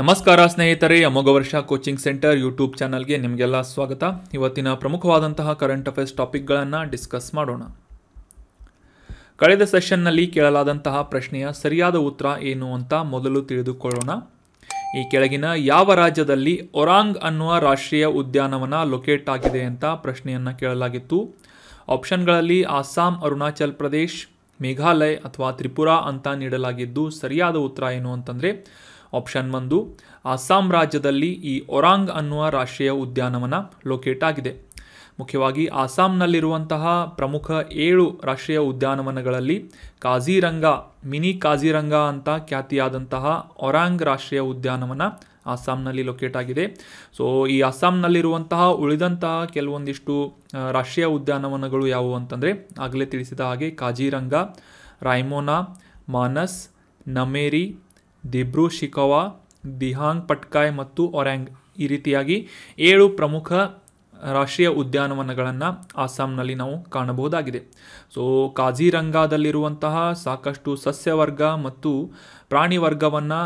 ನಮಸ್ಕಾರ ಸ್ನೇಹಿತರೆ ಅಮೋಘ ವರ್ಷ ಕೋಚಿಂಗ್ ಸೆಂಟರ್ ಯೂಟ್ಯೂಬ್ ಚಾನಲ್ಗೆ ನಿಮಗೆಲ್ಲ ಸ್ವಾಗತ ಇವತ್ತಿನ ಪ್ರಮುಖವಾದಂತಹ ಕರೆಂಟ್ ಅಫೇರ್ಸ್ ಟಾಪಿಕ್ಗಳನ್ನು ಡಿಸ್ಕಸ್ ಮಾಡೋಣ ಕಳೆದ ಸೆಷನ್ನಲ್ಲಿ ಕೇಳಲಾದಂತಹ ಪ್ರಶ್ನೆಯ ಸರಿಯಾದ ಉತ್ತರ ಏನು ಅಂತ ಮೊದಲು ತಿಳಿದುಕೊಳ್ಳೋಣ ಈ ಕೆಳಗಿನ ಯಾವ ರಾಜ್ಯದಲ್ಲಿ ಒರಾಂಗ್ ಅನ್ನುವ ರಾಷ್ಟ್ರೀಯ ಉದ್ಯಾನವನ ಲೊಕೇಟ್ ಆಗಿದೆ ಅಂತ ಪ್ರಶ್ನೆಯನ್ನು ಕೇಳಲಾಗಿತ್ತು ಆಪ್ಷನ್ಗಳಲ್ಲಿ ಅಸ್ಸಾಂ ಅರುಣಾಚಲ್ ಪ್ರದೇಶ್ ಮೇಘಾಲಯ ಅಥವಾ ತ್ರಿಪುರಾ ಅಂತ ನೀಡಲಾಗಿದ್ದು ಸರಿಯಾದ ಉತ್ತರ ಏನು ಅಂತಂದರೆ ಆಪ್ಷನ್ ಒಂದು ಅಸ್ಸಾಂ ರಾಜ್ಯದಲ್ಲಿ ಈ ಒರಾಂಗ್ ಅನ್ನುವ ರಾಷ್ಟ್ರೀಯ ಉದ್ಯಾನವನ ಲೊಕೇಟ್ ಆಗಿದೆ ಮುಖ್ಯವಾಗಿ ಅಸ್ಸಾಂನಲ್ಲಿರುವಂತಹ ಪ್ರಮುಖ ಏಳು ರಾಷ್ಟ್ರೀಯ ಉದ್ಯಾನವನಗಳಲ್ಲಿ ಕಾಜಿರಂಗ ಮಿನಿ ಕಾಜಿರಂಗ ಅಂತ ಖ್ಯಾತಿಯಾದಂತಹ ಒರಾಂಗ್ ರಾಷ್ಟ್ರೀಯ ಉದ್ಯಾನವನ ಅಸ್ಸಾಂನಲ್ಲಿ ಲೊಕೇಟ್ ಆಗಿದೆ ಸೊ ಈ ಅಸ್ಸಾಂನಲ್ಲಿರುವಂತಹ ಉಳಿದಂತಹ ಕೆಲವೊಂದಿಷ್ಟು ರಾಷ್ಟ್ರೀಯ ಉದ್ಯಾನವನಗಳು ಯಾವುವು ಅಂತಂದರೆ ಆಗಲೇ ತಿಳಿಸಿದ ಹಾಗೆ ಕಾಜಿರಂಗ ರಾಯ್ಮೋನಾ ಮಾನಸ್ ನಮೇರಿ ದಿಬ್ರು ಶಿಕವಾ ದಿಹಾಂಗ್ ಪಟ್ಕಾಯ್ ಮತ್ತು ಒರ್ಯಾಂಗ್ ಈ ರೀತಿಯಾಗಿ ಏಳು ಪ್ರಮುಖ ರಾಷ್ಟ್ರೀಯ ಉದ್ಯಾನವನಗಳನ್ನು ಅಸ್ಸಾಂನಲ್ಲಿ ನಾವು ಕಾಣಬಹುದಾಗಿದೆ ಸೊ ಕಾಜಿರಂಗಾದಲ್ಲಿರುವಂತಹ ಸಾಕಷ್ಟು ಸಸ್ಯವರ್ಗ ಮತ್ತು ಪ್ರಾಣಿ ವರ್ಗವನ್ನು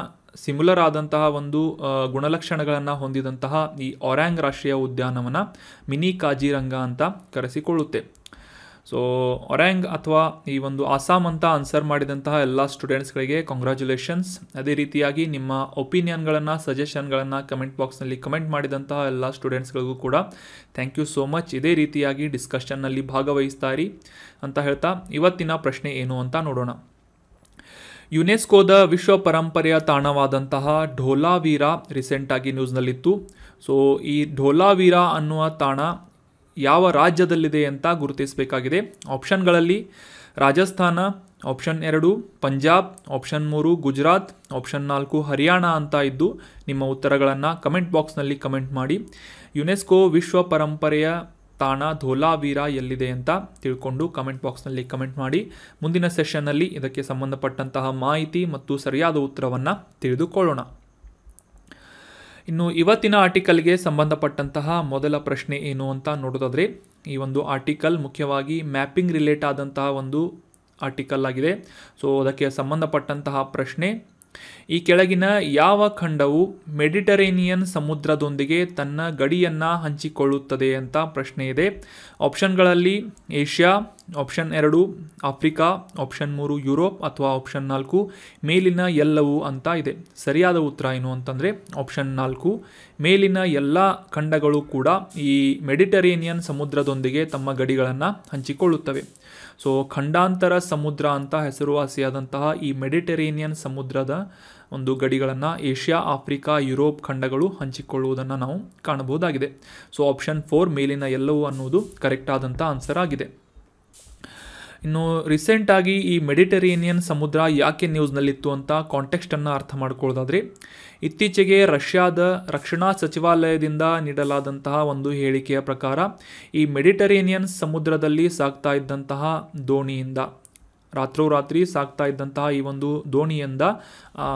ಸಿಮಿಲರ್ ಆದಂತಹ ಒಂದು ಗುಣಲಕ್ಷಣಗಳನ್ನು ಹೊಂದಿದಂತಹ ಈ ಒರ್ಯಾಂಗ್ ರಾಷ್ಟ್ರೀಯ ಉದ್ಯಾನವನ ಮಿನಿ ಕಾಜಿರಂಗ ಅಂತ ಕರೆಸಿಕೊಳ್ಳುತ್ತೆ ಸೊ ಒರ್ಯಾಂಗ್ ಅಥವಾ ಈ ಒಂದು ಅಸ್ಸಾಂ ಅಂತ ಆನ್ಸರ್ ಮಾಡಿದಂತಹ ಎಲ್ಲ ಸ್ಟೂಡೆಂಟ್ಸ್ಗಳಿಗೆ ಕಂಗ್ರ್ಯಾಚುಲೇಷನ್ಸ್ ಅದೇ ರೀತಿಯಾಗಿ ನಿಮ್ಮ ಒಪಿನಿಯನ್ಗಳನ್ನು ಸಜೆಷನ್ಗಳನ್ನು ಕಮೆಂಟ್ ಬಾಕ್ಸ್ನಲ್ಲಿ ಕಮೆಂಟ್ ಮಾಡಿದಂತಹ ಎಲ್ಲ ಸ್ಟೂಡೆಂಟ್ಸ್ಗಳಿಗೂ ಕೂಡ ಥ್ಯಾಂಕ್ ಯು ಸೋ ಮಚ್ ಇದೇ ರೀತಿಯಾಗಿ ಡಿಸ್ಕಷನ್ನಲ್ಲಿ ಭಾಗವಹಿಸ್ತಾಯಿರಿ ಅಂತ ಹೇಳ್ತಾ ಇವತ್ತಿನ ಪ್ರಶ್ನೆ ಏನು ಅಂತ ನೋಡೋಣ ಯುನೆಸ್ಕೋದ ವಿಶ್ವ ಪರಂಪರೆಯ ತಾಣವಾದಂತಹ ಢೋಲಾವೀರ ರೀಸೆಂಟಾಗಿ ನ್ಯೂಸ್ನಲ್ಲಿತ್ತು ಸೊ ಈ ಢೋಲಾವೀರ ಅನ್ನುವ ತಾಣ ಯಾವ ರಾಜ್ಯದಲ್ಲಿದೆ ಅಂತ ಗುರುತಿಸಬೇಕಾಗಿದೆ ಆಪ್ಷನ್ಗಳಲ್ಲಿ ರಾಜಸ್ಥಾನ ಆಪ್ಷನ್ ಎರಡು ಪಂಜಾಬ್ ಆಪ್ಷನ್ ಮೂರು ಗುಜರಾತ್ ಆಪ್ಷನ್ ನಾಲ್ಕು ಹರಿಯಾಣ ಅಂತ ಇದ್ದು ನಿಮ್ಮ ಉತ್ತರಗಳನ್ನು ಕಮೆಂಟ್ ಬಾಕ್ಸ್ನಲ್ಲಿ ಕಮೆಂಟ್ ಮಾಡಿ ಯುನೆಸ್ಕೋ ವಿಶ್ವ ಪರಂಪರೆಯ ತಾಣ ಧೋಲಾವೀರ ಎಲ್ಲಿದೆ ಅಂತ ತಿಳ್ಕೊಂಡು ಕಮೆಂಟ್ ಬಾಕ್ಸ್ನಲ್ಲಿ ಕಮೆಂಟ್ ಮಾಡಿ ಮುಂದಿನ ಸೆಷನ್ನಲ್ಲಿ ಇದಕ್ಕೆ ಸಂಬಂಧಪಟ್ಟಂತಹ ಮಾಹಿತಿ ಮತ್ತು ಸರಿಯಾದ ಉತ್ತರವನ್ನು ತಿಳಿದುಕೊಳ್ಳೋಣ ಇನ್ನು ಇವತ್ತಿನ ಆರ್ಟಿಕಲ್ಗೆ ಸಂಬಂಧಪಟ್ಟಂತಹ ಮೊದಲ ಪ್ರಶ್ನೆ ಏನು ಅಂತ ನೋಡೋದಾದರೆ ಈ ಒಂದು ಆರ್ಟಿಕಲ್ ಮುಖ್ಯವಾಗಿ ಮ್ಯಾಪಿಂಗ್ ರಿಲೇಟ್ ಆದಂತಹ ಒಂದು ಆರ್ಟಿಕಲ್ ಆಗಿದೆ ಸೊ ಅದಕ್ಕೆ ಸಂಬಂಧಪಟ್ಟಂತಹ ಪ್ರಶ್ನೆ ಈ ಕೆಳಗಿನ ಯಾವ ಖಂಡವು ಮೆಡಿಟರೇನಿಯನ್ ಸಮುದ್ರದೊಂದಿಗೆ ತನ್ನ ಗಡಿಯನ್ನು ಹಂಚಿಕೊಳ್ಳುತ್ತದೆ ಅಂತ ಪ್ರಶ್ನೆ ಇದೆ ಆಪ್ಷನ್ಗಳಲ್ಲಿ ಏಷ್ಯಾ ಆಪ್ಷನ್ ಎರಡು ಆಫ್ರಿಕಾ ಆಪ್ಷನ್ ಮೂರು ಯುರೋಪ್ ಅಥವಾ ಆಪ್ಷನ್ ನಾಲ್ಕು ಮೇಲಿನ ಎಲ್ಲವೂ ಅಂತ ಇದೆ ಸರಿಯಾದ ಉತ್ತರ ಏನು ಅಂತಂದರೆ ಆಪ್ಷನ್ ನಾಲ್ಕು ಮೇಲಿನ ಎಲ್ಲ ಖಂಡಗಳು ಕೂಡ ಈ ಮೆಡಿಟರೇನಿಯನ್ ಸಮುದ್ರದೊಂದಿಗೆ ತಮ್ಮ ಗಡಿಗಳನ್ನು ಹಂಚಿಕೊಳ್ಳುತ್ತವೆ ಸೊ ಖಂಡಾಂತರ ಸಮುದ್ರ ಅಂತ ಹೆಸರುವಾಸಿಯಾದಂತಹ ಈ ಮೆಡಿಟರೇನಿಯನ್ ಸಮುದ್ರದ ಒಂದು ಗಡಿಗಳನ್ನು ಏಷ್ಯಾ ಆಫ್ರಿಕಾ ಯುರೋಪ್ ಖಂಡಗಳು ಹಂಚಿಕೊಳ್ಳುವುದನ್ನು ನಾವು ಕಾಣಬಹುದಾಗಿದೆ ಸೊ ಆಪ್ಷನ್ ಫೋರ್ ಮೇಲಿನ ಎಲ್ಲವೂ ಅನ್ನುವುದು ಕರೆಕ್ಟ್ ಆದಂಥ ಆನ್ಸರ್ ಆಗಿದೆ ಇನ್ನು ರೀಸೆಂಟಾಗಿ ಈ ಮೆಡಿಟರೇನಿಯನ್ ಸಮುದ್ರ ಯಾಕೆ ನ್ಯೂಸ್ನಲ್ಲಿತ್ತು ಅಂತ ಕಾಂಟೆಕ್ಸ್ಟನ್ನು ಅರ್ಥ ಮಾಡ್ಕೊಳ್ಳೋದಾದ್ರೆ ಇತ್ತೀಚೆಗೆ ರಷ್ಯಾದ ರಕ್ಷಣಾ ಸಚಿವಾಲಯದಿಂದ ನೀಡಲಾದಂತಹ ಒಂದು ಹೇಳಿಕೆಯ ಪ್ರಕಾರ ಈ ಮೆಡಿಟರೇನಿಯನ್ ಸಮುದ್ರದಲ್ಲಿ ಸಾಕ್ತಾ ಇದ್ದಂತಹ ದೋಣಿಯಿಂದ ರಾತ್ರೋರಾತ್ರಿ ಸಾಕ್ತಾ ಇದ್ದಂತಹ ಈ ಒಂದು ದೋಣಿಯಿಂದ ಆ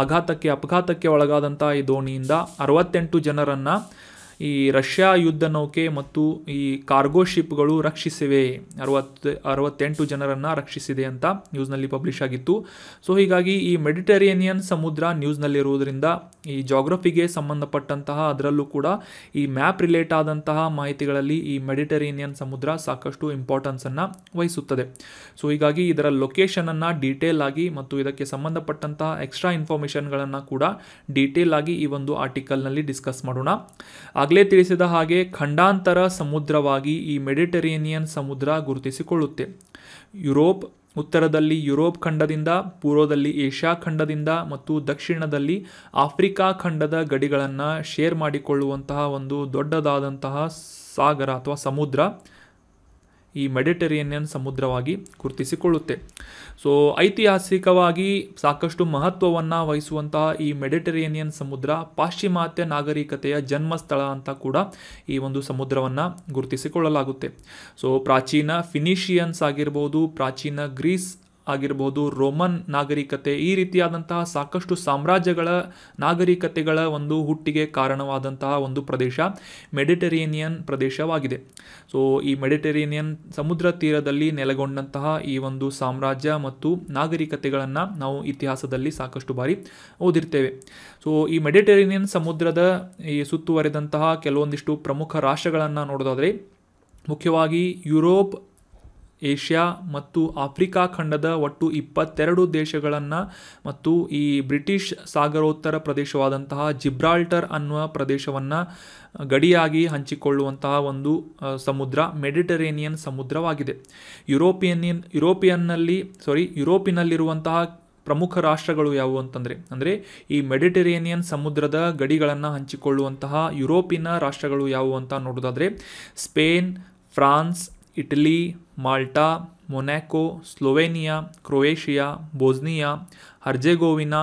ಆಘಾತಕ್ಕೆ ಅಪಘಾತಕ್ಕೆ ಒಳಗಾದಂತಹ ಈ ದೋಣಿಯಿಂದ ಅರವತ್ತೆಂಟು ಜನರನ್ನು ಈ ರಷ್ಯಾ ಯುದ್ಧ ನೌಕೆ ಮತ್ತು ಈ ಕಾರ್ಗೋ ಶಿಪ್ಗಳು ರಕ್ಷಿಸಿವೆ ಅರವತ್ತು ಅರವತ್ತೆಂಟು ಜನರನ್ನು ರಕ್ಷಿಸಿದೆ ಅಂತ ನ್ಯೂಸ್ನಲ್ಲಿ ಪಬ್ಲಿಷ್ ಆಗಿತ್ತು ಸೊ ಹೀಗಾಗಿ ಈ ಮೆಡಿಟರೇನಿಯನ್ ಸಮುದ್ರ ನ್ಯೂಸ್ನಲ್ಲಿರುವುದರಿಂದ ಈ ಜಾಗ್ರಫಿಗೆ ಸಂಬಂಧಪಟ್ಟಂತಹ ಅದರಲ್ಲೂ ಕೂಡ ಈ ಮ್ಯಾಪ್ ರಿಲೇಟ್ ಆದಂತಹ ಮಾಹಿತಿಗಳಲ್ಲಿ ಈ ಮೆಡಿಟರೇನಿಯನ್ ಸಮುದ್ರ ಸಾಕಷ್ಟು ಇಂಪಾರ್ಟೆನ್ಸನ್ನು ವಹಿಸುತ್ತದೆ ಸೊ ಹೀಗಾಗಿ ಇದರ ಲೊಕೇಶನನ್ನು ಡೀಟೇಲ್ ಆಗಿ ಮತ್ತು ಇದಕ್ಕೆ ಸಂಬಂಧಪಟ್ಟಂತಹ ಎಕ್ಸ್ಟ್ರಾ ಇನ್ಫಾರ್ಮೇಷನ್ಗಳನ್ನು ಕೂಡ ಡೀಟೇಲ್ ಆಗಿ ಈ ಒಂದು ಆರ್ಟಿಕಲ್ನಲ್ಲಿ ಡಿಸ್ಕಸ್ ಮಾಡೋಣ ಆಗಲೇ ತಿಳಿಸಿದ ಹಾಗೆ ಖಂಡಾಂತರ ಸಮುದ್ರವಾಗಿ ಈ ಮೆಡಿಟರೇನಿಯನ್ ಸಮುದ್ರ ಗುರುತಿಸಿಕೊಳ್ಳುತ್ತೆ ಯುರೋಪ್ ಉತ್ತರದಲ್ಲಿ ಯುರೋಪ್ ಖಂಡದಿಂದ ಪೂರ್ವದಲ್ಲಿ ಏಷ್ಯಾ ಖಂಡದಿಂದ ಮತ್ತು ದಕ್ಷಿಣದಲ್ಲಿ ಆಫ್ರಿಕಾ ಖಂಡದ ಗಡಿಗಳನ್ನು ಶೇರ್ ಮಾಡಿಕೊಳ್ಳುವಂತಹ ಒಂದು ದೊಡ್ಡದಾದಂತಹ ಸಾಗರ ಅಥವಾ ಸಮುದ್ರ ಈ ಮೆಡಿಟರೇನಿಯನ್ ಸಮುದ್ರವಾಗಿ ಗುರುತಿಸಿಕೊಳ್ಳುತ್ತೆ ಸೊ ಐತಿಹಾಸಿಕವಾಗಿ ಸಾಕಷ್ಟು ಮಹತ್ವವನ್ನು ವಹಿಸುವಂತಹ ಈ ಮೆಡಿಟರೇನಿಯನ್ ಸಮುದ್ರ ಪಾಶ್ಚಿಮಾತ್ಯ ನಾಗರಿಕತೆಯ ಜನ್ಮಸ್ಥಳ ಅಂತ ಕೂಡ ಈ ಒಂದು ಸಮುದ್ರವನ್ನು ಗುರುತಿಸಿಕೊಳ್ಳಲಾಗುತ್ತೆ ಸೊ ಪ್ರಾಚೀನ ಫಿನಿಷಿಯನ್ಸ್ ಆಗಿರ್ಬೋದು ಪ್ರಾಚೀನ ಗ್ರೀಸ್ ಆಗಿರಬಹುದು ರೋಮನ್ ನಾಗರಿಕತೆ ಈ ರೀತಿಯಾದಂತಹ ಸಾಕಷ್ಟು ಸಾಮ್ರಾಜ್ಯಗಳ ನಾಗರಿಕತೆಗಳ ಒಂದು ಹುಟ್ಟಿಗೆ ಕಾರಣವಾದಂತಹ ಒಂದು ಪ್ರದೇಶ ಮೆಡಿಟರೇನಿಯನ್ ಪ್ರದೇಶವಾಗಿದೆ ಸೊ ಈ ಮೆಡಿಟರೇನಿಯನ್ ಸಮುದ್ರ ತೀರದಲ್ಲಿ ನೆಲೆಗೊಂಡಂತಹ ಈ ಒಂದು ಸಾಮ್ರಾಜ್ಯ ಮತ್ತು ನಾಗರಿಕತೆಗಳನ್ನು ನಾವು ಇತಿಹಾಸದಲ್ಲಿ ಸಾಕಷ್ಟು ಬಾರಿ ಓದಿರ್ತೇವೆ ಸೊ ಈ ಮೆಡಿಟರೇನಿಯನ್ ಸಮುದ್ರದ ಈ ಸುತ್ತುವರೆದಂತಹ ಕೆಲವೊಂದಿಷ್ಟು ಪ್ರಮುಖ ರಾಷ್ಟ್ರಗಳನ್ನು ನೋಡೋದಾದರೆ ಮುಖ್ಯವಾಗಿ ಯುರೋಪ್ ಏಷ್ಯಾ ಮತ್ತು ಆಫ್ರಿಕಾ ಖಂಡದ ಒಟ್ಟು ಇಪ್ಪತ್ತೆರಡು ದೇಶಗಳನ್ನು ಮತ್ತು ಈ ಬ್ರಿಟಿಷ್ ಸಾಗರೋತ್ತರ ಪ್ರದೇಶವಾದಂತಹ ಜಿಬ್ರಾಲ್ಟರ್ ಅನ್ನುವ ಪ್ರದೇಶವನ್ನು ಗಡಿಯಾಗಿ ಹಂಚಿಕೊಳ್ಳುವಂತಹ ಒಂದು ಸಮುದ್ರ ಮೆಡಿಟರೇನಿಯನ್ ಸಮುದ್ರವಾಗಿದೆ ಯುರೋಪಿಯನ್ ಯುರೋಪಿಯನ್ನಲ್ಲಿ ಸಾರಿ ಯುರೋಪಿನಲ್ಲಿರುವಂತಹ ಪ್ರಮುಖ ರಾಷ್ಟ್ರಗಳು ಯಾವುವು ಅಂತಂದರೆ ಅಂದರೆ ಈ ಮೆಡಿಟರೇನಿಯನ್ ಸಮುದ್ರದ ಗಡಿಗಳನ್ನು ಹಂಚಿಕೊಳ್ಳುವಂತಹ ಯುರೋಪಿನ ರಾಷ್ಟ್ರಗಳು ಯಾವುವು ಅಂತ ನೋಡೋದಾದರೆ Spain France Italy Malta Monaco Slovenia Croatia Bosnia Herzegovina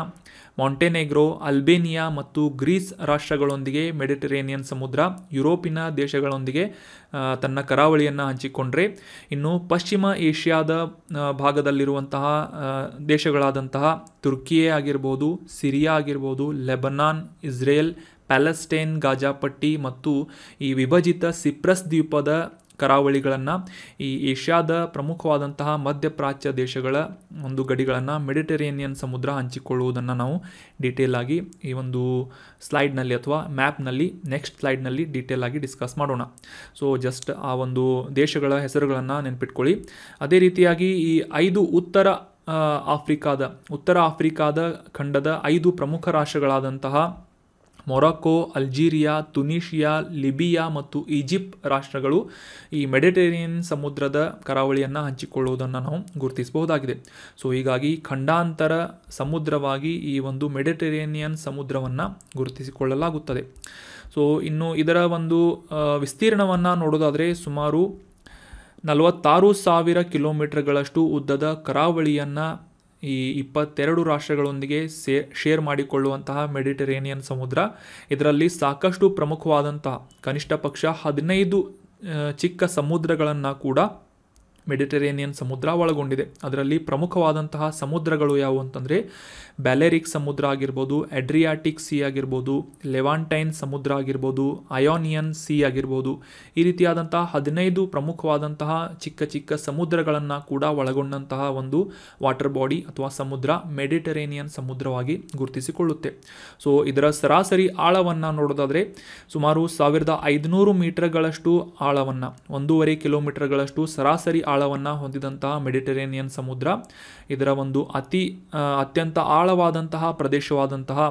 Montenegro Albania ಮತ್ತು ಗ್ರೀಸ್ ರಾಷ್ಟ್ರಗಳೊಂದಿಗೆ ಮೆಡಿಟರೇನಿಯನ್ ಸಮುದ್ರ ಯುರೋಪಿನ ದೇಶಗಳೊಂದಿಗೆ ತನ್ನ ಕರಾವಳಿಯನ್ನು ಹಂಚಿಕೊಂಡ್ರೆ ಇನ್ನು ಪಶ್ಚಿಮ ಏಷ್ಯಾದ ಭಾಗದಲ್ಲಿರುವಂತಹ ದೇಶಗಳಾದಂತಹ ತುರ್ಕಿಯೇ ಆಗಿರ್ಬೋದು ಸಿರಿಯಾ ಆಗಿರ್ಬೋದು ಲೆಬನಾನ್ ಇಸ್ರೇಲ್ ಪ್ಯಾಲೆಸ್ಟೈನ್ ಗಾಜಾಪಟ್ಟಿ ಮತ್ತು ಈ ವಿಭಜಿತ ಸಿಪ್ರಸ್ ದ್ವೀಪದ ಕರಾವಳಿಗಳನ್ನು ಈ ಏಷ್ಯಾದ ಪ್ರಮುಖವಾದಂತಹ ಮಧ್ಯಪ್ರಾಚ್ಯ ದೇಶಗಳ ಒಂದು ಗಡಿಗಳನ್ನು ಮೆಡಿಟರೇನಿಯನ್ ಸಮುದ್ರ ಹಂಚಿಕೊಳ್ಳುವುದನ್ನು ನಾವು ಡೀಟೇಲ್ ಆಗಿ ಈ ಒಂದು ಸ್ಲೈಡ್ನಲ್ಲಿ ಅಥವಾ ಮ್ಯಾಪ್ನಲ್ಲಿ ನೆಕ್ಸ್ಟ್ ಸ್ಲೈಡ್ನಲ್ಲಿ ಡೀಟೇಲ್ ಆಗಿ ಡಿಸ್ಕಸ್ ಮಾಡೋಣ ಸೊ ಜಸ್ಟ್ ಆ ಒಂದು ದೇಶಗಳ ಹೆಸರುಗಳನ್ನು ನೆನ್ಪಿಟ್ಕೊಳ್ಳಿ ಅದೇ ರೀತಿಯಾಗಿ ಈ ಐದು ಉತ್ತರ ಆಫ್ರಿಕಾದ ಉತ್ತರ ಆಫ್ರಿಕಾದ ಖಂಡದ ಐದು ಪ್ರಮುಖ ರಾಷ್ಟ್ರಗಳಾದಂತಹ ಮೊರಾಕೊ ಅಲ್ಜೀರಿಯಾ ತುನೀಷಿಯಾ ಲಿಬಿಯಾ ಮತ್ತು ಈಜಿಪ್ಟ್ ರಾಷ್ಟ್ರಗಳು ಈ ಮೆಡಿಟರೇನಿಯನ್ ಸಮುದ್ರದ ಕರಾವಳಿಯನ್ನು ಹಂಚಿಕೊಳ್ಳುವುದನ್ನು ನಾವು ಗುರುತಿಸಬಹುದಾಗಿದೆ ಸೊ ಹೀಗಾಗಿ ಖಂಡಾಂತರ ಸಮುದ್ರವಾಗಿ ಈ ಒಂದು ಮೆಡಿಟರೇನಿಯನ್ ಸಮುದ್ರವನ್ನು ಗುರುತಿಸಿಕೊಳ್ಳಲಾಗುತ್ತದೆ ಸೊ ಇನ್ನು ಇದರ ಒಂದು ವಿಸ್ತೀರ್ಣವನ್ನು ನೋಡೋದಾದರೆ ಸುಮಾರು ನಲವತ್ತಾರು ಸಾವಿರ ಕಿಲೋಮೀಟರ್ಗಳಷ್ಟು ಉದ್ದದ ಕರಾವಳಿಯನ್ನು ಈ ಇಪ್ಪತ್ತೆರಡು ರಾಷ್ಟ್ರಗಳೊಂದಿಗೆ ಸೇ ಶೇರ್ ಮಾಡಿಕೊಳ್ಳುವಂತಹ ಮೆಡಿಟರೇನಿಯನ್ ಸಮುದ್ರ ಇದರಲ್ಲಿ ಸಾಕಷ್ಟು ಪ್ರಮುಖವಾದಂತಹ ಕನಿಷ್ಠ ಪಕ್ಷ ಹದಿನೈದು ಚಿಕ್ಕ ಸಮುದ್ರಗಳನ್ನು ಕೂಡ ಮೆಡಿಟರೇನಿಯನ್ ಸಮುದ್ರ ಒಳಗೊಂಡಿದೆ ಅದರಲ್ಲಿ ಪ್ರಮುಖವಾದಂತಹ ಸಮುದ್ರಗಳು ಯಾವುವು ಅಂತಂದರೆ ಬ್ಯಾಲೆರಿಕ್ ಸಮುದ್ರ ಆಗಿರ್ಬೋದು ಅಡ್ರಿಯಾಟಿಕ್ ಸಿ ಆಗಿರ್ಬೋದು ಲೆವಾಂಟೈನ್ ಸಮುದ್ರ ಆಗಿರ್ಬೋದು ಅಯೋನಿಯನ್ ಸಿ ಆಗಿರ್ಬೋದು ಈ ರೀತಿಯಾದಂತಹ ಹದಿನೈದು ಪ್ರಮುಖವಾದಂತಹ ಚಿಕ್ಕ ಚಿಕ್ಕ ಸಮುದ್ರಗಳನ್ನು ಕೂಡ ಒಳಗೊಂಡಂತಹ ಒಂದು ವಾಟರ್ ಬಾಡಿ ಅಥವಾ ಸಮುದ್ರ ಮೆಡಿಟರೇನಿಯನ್ ಸಮುದ್ರವಾಗಿ ಗುರುತಿಸಿಕೊಳ್ಳುತ್ತೆ ಸೊ ಇದರ ಸರಾಸರಿ ಆಳವನ್ನು ನೋಡೋದಾದರೆ ಸುಮಾರು ಸಾವಿರದ ಐದುನೂರು ಮೀಟರ್ಗಳಷ್ಟು ಆಳವನ್ನು ಒಂದೂವರೆ ಕಿಲೋಮೀಟರ್ಗಳಷ್ಟು ಸರಾಸರಿ ಆಳವನ್ನು ಹೊಂದಿದಂತಹ ಮೆಡಿಟರೇನಿಯನ್ ಸಮುದ್ರ ಇದರ ಒಂದು ಅತಿ ಅತ್ಯಂತ ಆಳವಾದಂತಹ ಪ್ರದೇಶವಾದಂತಹ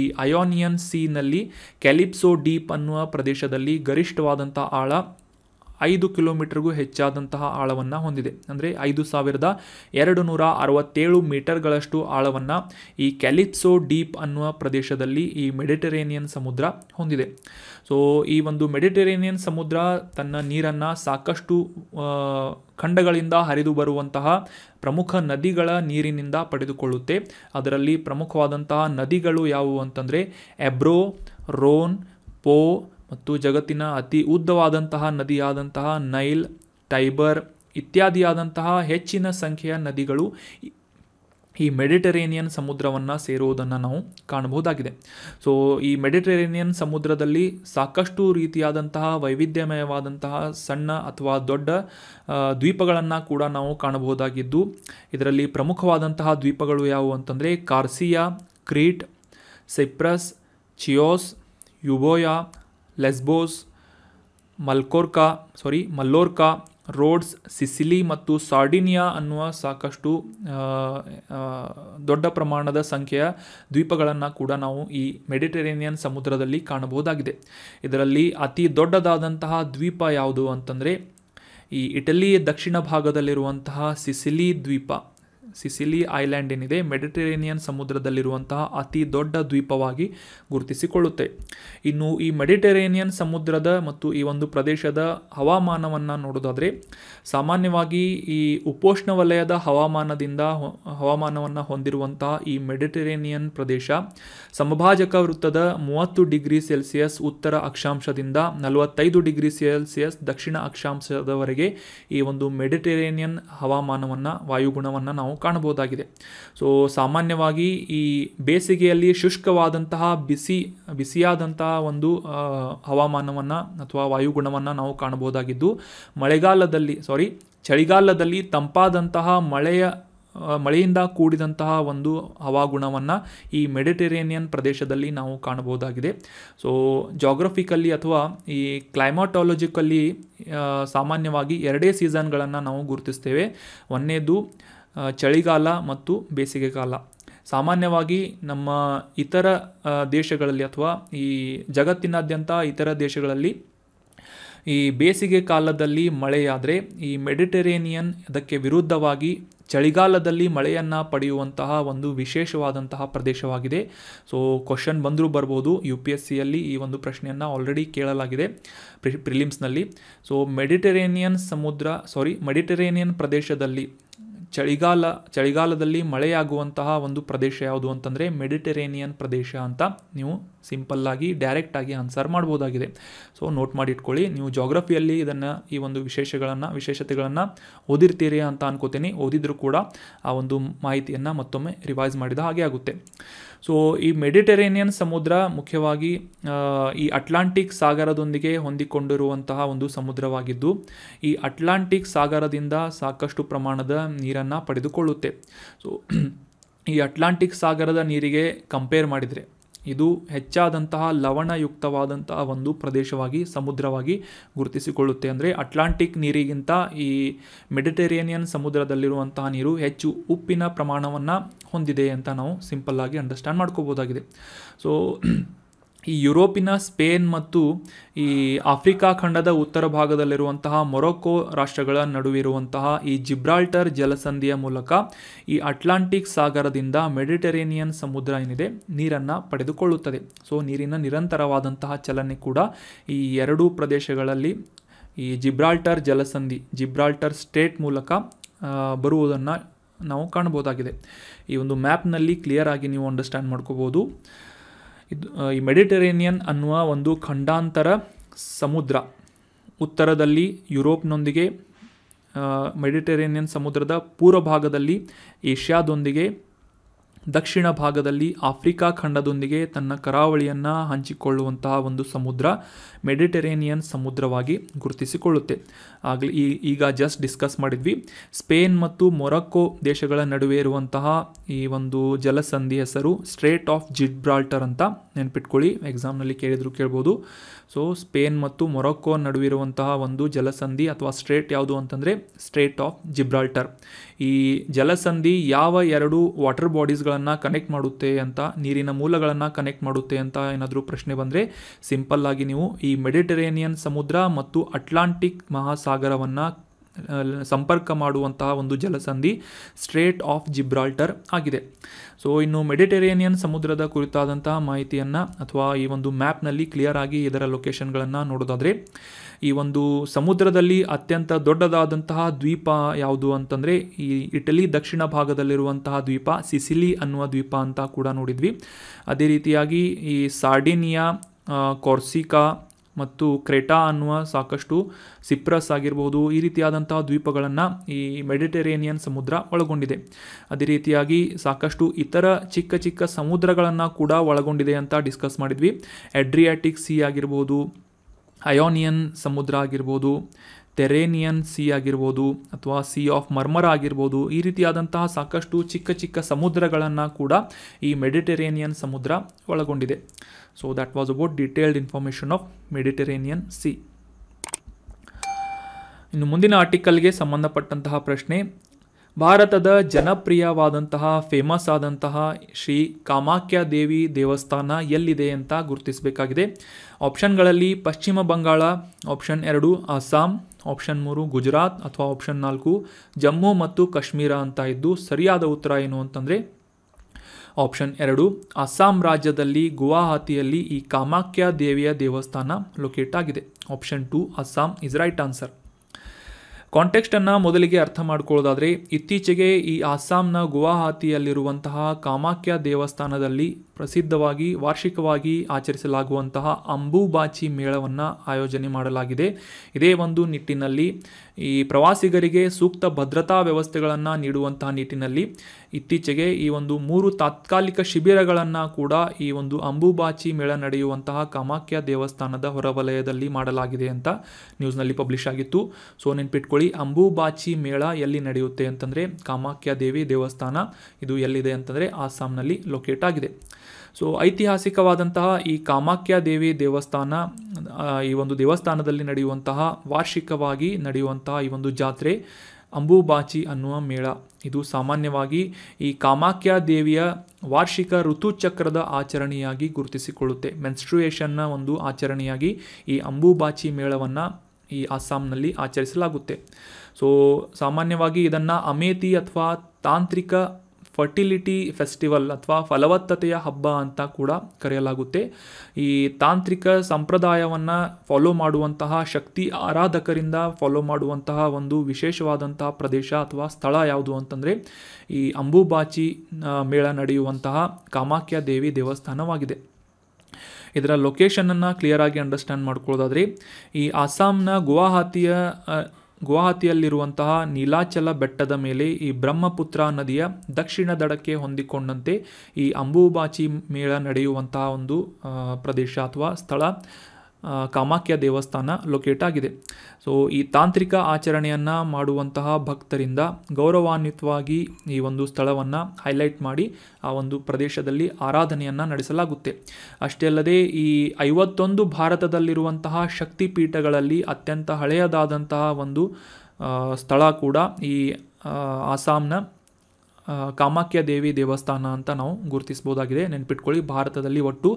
ಈ ಅಯೋನಿಯನ್ ಸೀನಲ್ಲಿ ಕ್ಯಾಲಿಪ್ಸೋ ಡೀಪ್ ಅನ್ನುವ ಪ್ರದೇಶದಲ್ಲಿ ಗರಿಷ್ಠವಾದಂತಹ ಆಳ ಐದು ಕಿಲೋಮೀಟರ್ಗೂ ಹೆಚ್ಚಾದಂತಹ ಆಳವನ್ನು ಹೊಂದಿದೆ ಅಂದರೆ ಐದು ಸಾವಿರದ ಎರಡು ನೂರ ಅರವತ್ತೇಳು ಮೀಟರ್ಗಳಷ್ಟು ಆಳವನ್ನು ಈ ಕ್ಯಾಲಿಪ್ಸೋ ಡೀಪ್ ಅನ್ನುವ ಪ್ರದೇಶದಲ್ಲಿ ಈ ಮೆಡಿಟರೇನಿಯನ್ ಸಮುದ್ರ ಹೊಂದಿದೆ ಸೊ ಈ ಒಂದು ಮೆಡಿಟರೇನಿಯನ್ ಸಮುದ್ರ ತನ್ನ ನೀರನ್ನು ಸಾಕಷ್ಟು ಖಂಡಗಳಿಂದ ಹರಿದು ಬರುವಂತಹ ಪ್ರಮುಖ ನದಿಗಳ ನೀರಿನಿಂದ ಪಡೆದುಕೊಳ್ಳುತ್ತೆ ಅದರಲ್ಲಿ ಪ್ರಮುಖವಾದಂತಹ ನದಿಗಳು ಯಾವುವು ಅಂತಂದರೆ ಎಬ್ರೋ ರೋನ್ ಪೋ ಮತ್ತು ಜಗತ್ತಿನ ಅತಿ ಉದ್ದವಾದಂತಹ ನದಿಯಾದಂತಹ ನೈಲ್ ಟೈಬರ್ ಇತ್ಯಾದಿಯಾದಂತಹ ಹೆಚ್ಚಿನ ಸಂಖ್ಯೆಯ ನದಿಗಳು ಈ ಮೆಡಿಟರೇನಿಯನ್ ಸಮುದ್ರವನ್ನು ಸೇರುವುದನ್ನು ನಾವು ಕಾಣಬಹುದಾಗಿದೆ ಸೊ ಈ ಮೆಡಿಟರೇನಿಯನ್ ಸಮುದ್ರದಲ್ಲಿ ಸಾಕಷ್ಟು ರೀತಿಯಾದಂತಹ ವೈವಿಧ್ಯಮಯವಾದಂತಹ ಸಣ್ಣ ಅಥವಾ ದೊಡ್ಡ ದ್ವೀಪಗಳನ್ನು ಕೂಡ ನಾವು ಕಾಣಬಹುದಾಗಿದ್ದು ಇದರಲ್ಲಿ ಪ್ರಮುಖವಾದಂತಹ ದ್ವೀಪಗಳು ಯಾವುವು ಅಂತಂದರೆ Corsica Crete Cyprus Chios Euboea Lesbos Mallorca sorry Mallorca Rhodes Sicily ಮತ್ತು ಸಾರ್ಡಿನಿಯಾ ಅನ್ನುವ ಸಾಕಷ್ಟು ದೊಡ್ಡ ಪ್ರಮಾಣದ ಸಂಖ್ಯೆಯ ದ್ವೀಪಗಳನ್ನು ಕೂಡ ನಾವು ಈ ಮೆಡಿಟರೇನಿಯನ್ ಸಮುದ್ರದಲ್ಲಿ ಕಾಣಬಹುದಾಗಿದೆ ಇದರಲ್ಲಿ ಅತಿ ದೊಡ್ಡದಾದಂತಹ ದ್ವೀಪ ಯಾವುದು ಅಂತಂದರೆ ಈ ಇಟಲಿ ದಕ್ಷಿಣ ಭಾಗದಲ್ಲಿರುವಂತಹ ಸಿಸಿಲಿ ದ್ವೀಪ ಸಿಸಿಲಿ ಐಲ್ಯಾಂಡ್ ಏನಿದೆ ಮೆಡಿಟರೇನಿಯನ್ ಸಮುದ್ರದಲ್ಲಿರುವಂತಹ ಅತಿ ದೊಡ್ಡ ದ್ವೀಪವಾಗಿ ಗುರುತಿಸಿಕೊಳ್ಳುತ್ತೆ ಇನ್ನು ಈ ಮೆಡಿಟರೇನಿಯನ್ ಸಮುದ್ರದ ಮತ್ತು ಈ ಒಂದು ಪ್ರದೇಶದ ಹವಾಮಾನವನ್ನು ನೋಡೋದಾದರೆ ಸಾಮಾನ್ಯವಾಗಿ ಈ ಉಪೋಷ್ಣ ವಲಯದ ಹವಾಮಾನದಿಂದ ಹವಾಮಾನವನ್ನು ಹೊಂದಿರುವಂತಹ ಈ ಮೆಡಿಟರೇನಿಯನ್ ಪ್ರದೇಶ ಸಮಭಾಜಕ ವೃತ್ತದ ಮೂವತ್ತು ಡಿಗ್ರಿ ಸೆಲ್ಸಿಯಸ್ ಉತ್ತರ ಅಕ್ಷಾಂಶದಿಂದ ನಲವತ್ತೈದು ಡಿಗ್ರಿ ಸೆಲ್ಸಿಯಸ್ ದಕ್ಷಿಣ ಅಕ್ಷಾಂಶದವರೆಗೆ ಈ ಒಂದು ಮೆಡಿಟರೇನಿಯನ್ ಹವಾಮಾನವನ್ನು ವಾಯುಗುಣವನ್ನು ನಾವು ಕಾಣಬಹುದಾಗಿದೆ ಸೊ ಸಾಮಾನ್ಯವಾಗಿ ಈ ಬೇಸಿಗೆಯಲ್ಲಿ ಶುಷ್ಕವಾದಂತಹ ಬಿಸಿ ಬಿಸಿಯಾದಂತಹ ಒಂದು ಹವಾಮಾನವನ್ನು ಅಥವಾ ವಾಯುಗುಣವನ್ನು ನಾವು ಕಾಣಬಹುದಾಗಿದ್ದು ಮಳೆಗಾಲದಲ್ಲಿ ಸಾರಿ ಚಳಿಗಾಲದಲ್ಲಿ ತಂಪಾದಂತಹ ಮಳೆಯ ಮಳೆಯಿಂದ ಕೂಡಿದಂತಹ ಒಂದು ಹವಾಗುಣವನ್ನು ಈ ಮೆಡಿಟರೇನಿಯನ್ ಪ್ರದೇಶದಲ್ಲಿ ನಾವು ಕಾಣಬಹುದಾಗಿದೆ ಸೊ ಜಾಗ್ರಫಿಕಲ್ಲಿ ಅಥವಾ ಈ ಕ್ಲೈಮಾಟಾಲಜಿಕಲ್ಲಿ ಸಾಮಾನ್ಯವಾಗಿ ಎರಡೇ ಸೀಸನ್ಗಳನ್ನು ನಾವು ಗುರುತಿಸ್ತೇವೆ ಒಂದನೇದು ಚಳಿಗಾಲ ಮತ್ತು ಬೇಸಿಗೆಗಾಲ ಸಾಮಾನ್ಯವಾಗಿ ನಮ್ಮ ಇತರ ದೇಶಗಳಲ್ಲಿ ಅಥವಾ ಈ ಜಗತ್ತಿನಾದ್ಯಂತ ಇತರ ದೇಶಗಳಲ್ಲಿ ಈ ಬೇಸಿಗೆ ಕಾಲದಲ್ಲಿ ಮಳೆಯಾದರೆ ಈ ಮೆಡಿಟರೇನಿಯನ್ ಅದಕ್ಕೆ ವಿರುದ್ಧವಾಗಿ ಚಳಿಗಾಲದಲ್ಲಿ ಮಳೆಯನ್ನು ಪಡೆಯುವಂತಹ ಒಂದು ವಿಶೇಷವಾದಂತಹ ಪ್ರದೇಶವಾಗಿದೆ ಸೊ ಕ್ವಶನ್ ಬಂದರೂ ಬರ್ಬೋದು ಯು ಪಿ ಎಸ್ ಸಿಯಲ್ಲಿ ಈ ಒಂದು ಪ್ರಶ್ನೆಯನ್ನು ಆಲ್ರೆಡಿ ಕೇಳಲಾಗಿದೆ ಪ್ರಿ ಪ್ರಿಲಿಮ್ಸ್ನಲ್ಲಿ ಸೊ ಮೆಡಿಟರೇನಿಯನ್ ಸಮುದ್ರ ಸಾರಿ ಮೆಡಿಟರೇನಿಯನ್ ಪ್ರದೇಶದಲ್ಲಿ ಚಳಿಗಾಲ ಚಳಿಗಾಲದಲ್ಲಿ ಮಳೆಯಾಗುವಂತಹ ಒಂದು ಪ್ರದೇಶ ಯಾವುದು ಅಂತಂದರೆ ಮೆಡಿಟರೇನಿಯನ್ ಪ್ರದೇಶ ಅಂತ ನೀವು ಸಿಂಪಲ್ಲಾಗಿ ಡೈರೆಕ್ಟಾಗಿ ಆನ್ಸರ್ ಮಾಡ್ಬೋದಾಗಿದೆ ಸೊ ನೋಟ್ ಮಾಡಿ ಇಟ್ಕೊಳ್ಳಿ ನೀವು ಜಾಗ್ರಫಿಯಲ್ಲಿ ಇದನ್ನು ಈ ಒಂದು ವಿಶೇಷಗಳನ್ನು ವಿಶೇಷತೆಗಳನ್ನು ಓದಿರ್ತೀರಿ ಅಂತ ಅನ್ಕೋತೀನಿ ಓದಿದರೂ ಕೂಡ ಆ ಒಂದು ಮಾಹಿತಿಯನ್ನು ಮತ್ತೊಮ್ಮೆ ರಿವೈಸ್ ಮಾಡಿದ ಹಾಗೆ ಆಗುತ್ತೆ ಸೊ ಈ ಮೆಡಿಟರೇನಿಯನ್ ಸಮುದ್ರ ಮುಖ್ಯವಾಗಿ ಈ ಅಟ್ಲಾಂಟಿಕ್ ಸಾಗರದೊಂದಿಗೆ ಹೊಂದಿಕೊಂಡಿರುವಂತಹ ಒಂದು ಸಮುದ್ರವಾಗಿದ್ದು ಈ ಅಟ್ಲಾಂಟಿಕ್ ಸಾಗರದಿಂದ ಸಾಕಷ್ಟು ಪ್ರಮಾಣದ ನೀರನ್ನು ಪಡೆದುಕೊಳ್ಳುತ್ತೆ ಸೊ ಈ ಅಟ್ಲಾಂಟಿಕ್ ಸಾಗರದ ನೀರಿಗೆ ಕಂಪೇರ್ ಮಾಡಿದರೆ ಇದು ಹೆಚ್ಚಾದಂತಹ ಲವಣಯುಕ್ತವಾದಂತಹ ಒಂದು ಪ್ರದೇಶವಾಗಿ ಸಮುದ್ರವಾಗಿ ಗುರುತಿಸಿಕೊಳ್ಳುತ್ತೆ ಅಂದರೆ ಅಟ್ಲಾಂಟಿಕ್ ನೀರಿಗಿಂತ ಈ ಮೆಡಿಟರೇನಿಯನ್ ಸಮುದ್ರದಲ್ಲಿರುವಂತಹ ನೀರು ಹೆಚ್ಚು ಉಪ್ಪಿನ ಪ್ರಮಾಣವನ್ನು ಹೊಂದಿದೆ ಅಂತ ನಾವು ಸಿಂಪಲ್ಲಾಗಿ ಅಂಡರ್ಸ್ಟ್ಯಾಂಡ್ ಮಾಡ್ಕೋಬೋದಾಗಿದೆ ಸೊ ಈ ಯುರೋಪಿನ ಸ್ಪೇನ್ ಮತ್ತು ಈ ಆಫ್ರಿಕಾ ಖಂಡದ ಉತ್ತರ ಭಾಗದಲ್ಲಿರುವಂತಹ ಮೊರೊಕೊ ರಾಷ್ಟ್ರಗಳ ನಡುವಿರುವಂತಹ ಈ ಜಿಬ್ರಾಲ್ಟರ್ ಜಲಸಂಧಿಯ ಮೂಲಕ ಈ ಅಟ್ಲಾಂಟಿಕ್ ಸಾಗರದಿಂದ ಮೆಡಿಟರೇನಿಯನ್ ಸಮುದ್ರ ಏನಿದೆ ನೀರನ್ನು ಪಡೆದುಕೊಳ್ಳುತ್ತದೆ ಸೊ ನೀರಿನ ನಿರಂತರವಾದಂತಹ ಚಲನೆ ಕೂಡ ಈ ಎರಡೂ ಪ್ರದೇಶಗಳಲ್ಲಿ ಈ ಜಿಬ್ರಾಲ್ಟರ್ ಜಲಸಂಧಿ ಜಿಬ್ರಾಲ್ಟರ್ ಸ್ಟೇಟ್ ಮೂಲಕ ಬರುವುದನ್ನು ನಾವು ಕಾಣ್ಬೋದಾಗಿದೆ ಈ ಒಂದು ಮ್ಯಾಪ್ನಲ್ಲಿ ಕ್ಲಿಯರ್ ಆಗಿ ನೀವು ಅಂಡರ್ಸ್ಟ್ಯಾಂಡ್ ಮಾಡ್ಕೋಬೋದು ಇದು ಈ ಮೆಡಿಟರೇನಿಯನ್ ಅನ್ನುವ ಒಂದು ಖಂಡಾಂತರ ಸಮುದ್ರ ಉತ್ತರದಲ್ಲಿ ಯುರೋಪ್ನೊಂದಿಗೆ ಮೆಡಿಟರೇನಿಯನ್ ಸಮುದ್ರದ ಪೂರ್ವ ಭಾಗದಲ್ಲಿ ಏಷ್ಯಾದೊಂದಿಗೆ ದಕ್ಷಿಣ ಭಾಗದಲ್ಲಿ ಆಫ್ರಿಕಾ ಖಂಡದೊಂದಿಗೆ ತನ್ನ ಕರಾವಳಿಯನ್ನು ಹಂಚಿಕೊಳ್ಳುವಂತಹ ಒಂದು ಸಮುದ್ರ ಮೆಡಿಟರೇನಿಯನ್ ಸಮುದ್ರವಾಗಿ ಗುರುತಿಸಿಕೊಳ್ಳುತ್ತೆ ಆಗಲಿ ಈ ಈಗ ಜಸ್ಟ್ ಡಿಸ್ಕಸ್ ಮಾಡಿದ್ವಿ ಸ್ಪೇನ್ ಮತ್ತು ಮೊರಕ್ಕೋ ದೇಶಗಳ ನಡುವೆ ಇರುವಂತಹ ಈ ಒಂದು ಜಲಸಂಧಿ ಹೆಸರು ಸ್ಟ್ರೇಟ್ ಆಫ್ ಜಿಡ್ಬ್ರಾಲ್ಟರ್ ಅಂತ ನೆನ್ಪಿಟ್ಕೊಳ್ಳಿ ಎಕ್ಸಾಮ್ನಲ್ಲಿ ಕೇಳಿದ್ರು ಕೇಳ್ಬೋದು ಸೊ ಸ್ಪೇನ್ ಮತ್ತು ಮೊರಕ್ಕೋ ಇರುವಂತಹ ಒಂದು ಜಲಸಂಧಿ ಅಥವಾ ಸ್ಟ್ರೇಟ್ ಯಾವುದು ಅಂತಂದರೆ ಸ್ಟ್ರೇಟ್ ಆಫ್ ಜಿಬ್ರಾಲ್ಟರ್ ಈ ಜಲಸಂಧಿ ಯಾವ ಎರಡು ವಾಟರ್ ಬಾಡೀಸ್ಗಳನ್ನು ಕನೆಕ್ಟ್ ಮಾಡುತ್ತೆ ಅಂತ ನೀರಿನ ಮೂಲಗಳನ್ನು ಕನೆಕ್ಟ್ ಮಾಡುತ್ತೆ ಅಂತ ಏನಾದರೂ ಪ್ರಶ್ನೆ ಬಂದರೆ ಆಗಿ ನೀವು ಈ ಮೆಡಿಟರೇನಿಯನ್ ಸಮುದ್ರ ಮತ್ತು ಅಟ್ಲಾಂಟಿಕ್ ಮಹಾಸ ಸಾಗರವನ್ನು ಸಂಪರ್ಕ ಮಾಡುವಂತಹ ಒಂದು ಜಲಸಂಧಿ ಸ್ಟ್ರೇಟ್ ಆಫ್ ಜಿಬ್ರಾಲ್ಟರ್ ಆಗಿದೆ ಸೊ ಇನ್ನು ಮೆಡಿಟರೇನಿಯನ್ ಸಮುದ್ರದ ಕುರಿತಾದಂತಹ ಮಾಹಿತಿಯನ್ನು ಅಥವಾ ಈ ಒಂದು ಮ್ಯಾಪ್ನಲ್ಲಿ ಕ್ಲಿಯರ್ ಆಗಿ ಇದರ ಲೊಕೇಶನ್ಗಳನ್ನು ನೋಡೋದಾದರೆ ಈ ಒಂದು ಸಮುದ್ರದಲ್ಲಿ ಅತ್ಯಂತ ದೊಡ್ಡದಾದಂತಹ ದ್ವೀಪ ಯಾವುದು ಅಂತಂದರೆ ಈ ಇಟಲಿ ದಕ್ಷಿಣ ಭಾಗದಲ್ಲಿರುವಂತಹ ದ್ವೀಪ ಸಿಸಿಲಿ ಅನ್ನುವ ದ್ವೀಪ ಅಂತ ಕೂಡ ನೋಡಿದ್ವಿ ಅದೇ ರೀತಿಯಾಗಿ ಈ ಸಾರ್ಡಿನಿಯಾ ಕೊರ್ಸಿಕಾ ಮತ್ತು ಕ್ರೆಟಾ ಅನ್ನುವ ಸಾಕಷ್ಟು ಸಿಪ್ರಸ್ ಆಗಿರ್ಬೋದು ಈ ರೀತಿಯಾದಂತಹ ದ್ವೀಪಗಳನ್ನು ಈ ಮೆಡಿಟರೇನಿಯನ್ ಸಮುದ್ರ ಒಳಗೊಂಡಿದೆ ಅದೇ ರೀತಿಯಾಗಿ ಸಾಕಷ್ಟು ಇತರ ಚಿಕ್ಕ ಚಿಕ್ಕ ಸಮುದ್ರಗಳನ್ನು ಕೂಡ ಒಳಗೊಂಡಿದೆ ಅಂತ ಡಿಸ್ಕಸ್ ಮಾಡಿದ್ವಿ ಎಡ್ರಿಯಾಟಿಕ್ ಸಿ ಆಗಿರ್ಬೋದು ಅಯೋನಿಯನ್ ಸಮುದ್ರ ಆಗಿರ್ಬೋದು ಟೆರೇನಿಯನ್ ಸಿ ಆಗಿರ್ಬೋದು ಅಥವಾ ಸಿ ಆಫ್ ಮರ್ಮರ ಆಗಿರ್ಬೋದು ಈ ರೀತಿಯಾದಂತಹ ಸಾಕಷ್ಟು ಚಿಕ್ಕ ಚಿಕ್ಕ ಸಮುದ್ರಗಳನ್ನು ಕೂಡ ಈ ಮೆಡಿಟರೇನಿಯನ್ ಸಮುದ್ರ ಒಳಗೊಂಡಿದೆ So that was about detailed information of Mediterranean sea ಇನ್ನು ಮುಂದಿನ ಆರ್ಟಿಕಲ್ಗೆ ಸಂಬಂಧಪಟ್ಟಂತಹ ಪ್ರಶ್ನೆ ಭಾರತದ ಜನಪ್ರಿಯವಾದಂತಹ ಫೇಮಸ್ ಆದಂತಹ ಶ್ರೀ ಕಾಮಾಖ್ಯ ದೇವಿ ದೇವಸ್ಥಾನ ಎಲ್ಲಿದೆ ಅಂತ ಗುರುತಿಸಬೇಕಾಗಿದೆ ಆಪ್ಷನ್ಗಳಲ್ಲಿ ಪಶ್ಚಿಮ ಬಂಗಾಳ ಆಪ್ಷನ್ ಎರಡು ಅಸ್ಸಾಂ ಆಪ್ಷನ್ ಮೂರು ಗುಜರಾತ್ ಅಥವಾ ಆಪ್ಷನ್ ನಾಲ್ಕು ಜಮ್ಮು ಮತ್ತು ಕಾಶ್ಮೀರ ಅಂತ ಇದ್ದು ಸರಿಯಾದ ಉತ್ತರ ಏನು ಅಂತಂದರೆ ಆಪ್ಷನ್ ಎರಡು ಅಸ್ಸಾಂ ರಾಜ್ಯದಲ್ಲಿ ಗುವಾಹತಿಯಲ್ಲಿ ಈ ಕಾಮಾಖ್ಯ ದೇವಿಯ ದೇವಸ್ಥಾನ ಲೊಕೇಟ್ ಆಗಿದೆ option two Assam is right answer ಕಾಂಟೆಕ್ಸ್ಟನ್ನು ಮೊದಲಿಗೆ ಅರ್ಥ ಮಾಡ್ಕೊಳ್ಳೋದಾದರೆ ಇತ್ತೀಚೆಗೆ ಈ ಅಸ್ಸಾಂನ ಗುವಾಹತಿಯಲ್ಲಿರುವಂತಹ ಕಾಮಾಖ್ಯ ದೇವಸ್ಥಾನದಲ್ಲಿ ಪ್ರಸಿದ್ಧವಾಗಿ ವಾರ್ಷಿಕವಾಗಿ ಆಚರಿಸಲಾಗುವಂತಹ ಅಂಬುಬಾಚಿ ಮೇಳವನ್ನು ಆಯೋಜನೆ ಮಾಡಲಾಗಿದೆ ಇದೇ ಒಂದು ನಿಟ್ಟಿನಲ್ಲಿ ಈ ಪ್ರವಾಸಿಗರಿಗೆ ಸೂಕ್ತ ಭದ್ರತಾ ವ್ಯವಸ್ಥೆಗಳನ್ನು ನೀಡುವಂತಹ ನಿಟ್ಟಿನಲ್ಲಿ ಇತ್ತೀಚೆಗೆ ಈ ಒಂದು ಮೂರು ತಾತ್ಕಾಲಿಕ ಶಿಬಿರಗಳನ್ನು ಕೂಡ ಈ ಒಂದು ಅಂಬುಬಾಚಿ ಮೇಳ ನಡೆಯುವಂತಹ ಕಾಮಾಖ್ಯ ದೇವಸ್ಥಾನದ ಹೊರವಲಯದಲ್ಲಿ ಮಾಡಲಾಗಿದೆ ಅಂತ ನ್ಯೂಸ್ನಲ್ಲಿ ಪಬ್ಲಿಷ್ ಆಗಿತ್ತು ಸೊ ನೆನ್ಪಿಟ್ಕೊಳ್ಳಿ ಅಂಬುಬಾಚಿ ಮೇಳ ಎಲ್ಲಿ ನಡೆಯುತ್ತೆ ಅಂತಂದರೆ ಕಾಮಾಖ್ಯ ದೇವಿ ದೇವಸ್ಥಾನ ಇದು ಎಲ್ಲಿದೆ ಅಂತಂದರೆ ಆಸ್ಸಾಂನಲ್ಲಿ ಲೊಕೇಟ್ ಆಗಿದೆ ಸೊ ಐತಿಹಾಸಿಕವಾದಂತಹ ಈ ಕಾಮಾಖ್ಯ ದೇವಿ ದೇವಸ್ಥಾನ ಈ ಒಂದು ದೇವಸ್ಥಾನದಲ್ಲಿ ನಡೆಯುವಂತಹ ವಾರ್ಷಿಕವಾಗಿ ನಡೆಯುವಂತಹ ಈ ಒಂದು ಜಾತ್ರೆ ಅಂಬುಬಾಚಿ ಅನ್ನುವ ಮೇಳ ಇದು ಸಾಮಾನ್ಯವಾಗಿ ಈ ಕಾಮಾಖ್ಯ ದೇವಿಯ ವಾರ್ಷಿಕ ಋತುಚಕ್ರದ ಆಚರಣೆಯಾಗಿ ಗುರುತಿಸಿಕೊಳ್ಳುತ್ತೆ ಮೆನ್ಸ್ಟ್ರುಯೇಷನ್ನ ಒಂದು ಆಚರಣೆಯಾಗಿ ಈ ಅಂಬುಬಾಚಿ ಮೇಳವನ್ನು ಈ ಅಸ್ಸಾಂನಲ್ಲಿ ಆಚರಿಸಲಾಗುತ್ತೆ ಸೊ ಸಾಮಾನ್ಯವಾಗಿ ಇದನ್ನು ಅಮೇತಿ ಅಥವಾ ತಾಂತ್ರಿಕ ಫರ್ಟಿಲಿಟಿ ಫೆಸ್ಟಿವಲ್ ಅಥವಾ ಫಲವತ್ತತೆಯ ಹಬ್ಬ ಅಂತ ಕೂಡ ಕರೆಯಲಾಗುತ್ತೆ ಈ ತಾಂತ್ರಿಕ ಸಂಪ್ರದಾಯವನ್ನು ಫಾಲೋ ಮಾಡುವಂತಹ ಶಕ್ತಿ ಆರಾಧಕರಿಂದ ಫಾಲೋ ಮಾಡುವಂತಹ ಒಂದು ವಿಶೇಷವಾದಂತಹ ಪ್ರದೇಶ ಅಥವಾ ಸ್ಥಳ ಯಾವುದು ಅಂತಂದರೆ ಈ ಅಂಬುಬಾಚಿ ಮೇಳ ನಡೆಯುವಂತಹ ಕಾಮಾಖ್ಯ ದೇವಿ ದೇವಸ್ಥಾನವಾಗಿದೆ ಇದರ ಲೊಕೇಶನನ್ನು ಆಗಿ ಅಂಡರ್ಸ್ಟ್ಯಾಂಡ್ ಮಾಡ್ಕೊಳ್ಳೋದಾದ್ರೆ ಈ ಅಸ್ಸಾಂನ ಗುವಾಹತಿಯ ಗುವಾಹತಿಯಲ್ಲಿರುವಂತಹ ನೀಲಾಚಲ ಬೆಟ್ಟದ ಮೇಲೆ ಈ ಬ್ರಹ್ಮಪುತ್ರ ನದಿಯ ದಕ್ಷಿಣ ದಡಕ್ಕೆ ಹೊಂದಿಕೊಂಡಂತೆ ಈ ಅಂಬುಬಾಚಿ ಮೇಳ ನಡೆಯುವಂತಹ ಒಂದು ಪ್ರದೇಶ ಅಥವಾ ಸ್ಥಳ ಕಾಮಾಖ್ಯ ದೇವಸ್ಥಾನ ಲೊಕೇಟ್ ಆಗಿದೆ ಸೊ ಈ ತಾಂತ್ರಿಕ ಆಚರಣೆಯನ್ನು ಮಾಡುವಂತಹ ಭಕ್ತರಿಂದ ಗೌರವಾನ್ವಿತವಾಗಿ ಈ ಒಂದು ಸ್ಥಳವನ್ನು ಹೈಲೈಟ್ ಮಾಡಿ ಆ ಒಂದು ಪ್ರದೇಶದಲ್ಲಿ ಆರಾಧನೆಯನ್ನು ನಡೆಸಲಾಗುತ್ತೆ ಅಷ್ಟೇ ಅಲ್ಲದೆ ಈ ಐವತ್ತೊಂದು ಭಾರತದಲ್ಲಿರುವಂತಹ ಶಕ್ತಿಪೀಠಗಳಲ್ಲಿ ಅತ್ಯಂತ ಹಳೆಯದಾದಂತಹ ಒಂದು ಸ್ಥಳ ಕೂಡ ಈ ಅಸ್ಸಾಂನ ಕಾಮಾಖ್ಯ ದೇವಿ ದೇವಸ್ಥಾನ ಅಂತ ನಾವು ಗುರುತಿಸ್ಬೋದಾಗಿದೆ ನೆನ್ಪಿಟ್ಕೊಳ್ಳಿ ಭಾರತದಲ್ಲಿ ಒಟ್ಟು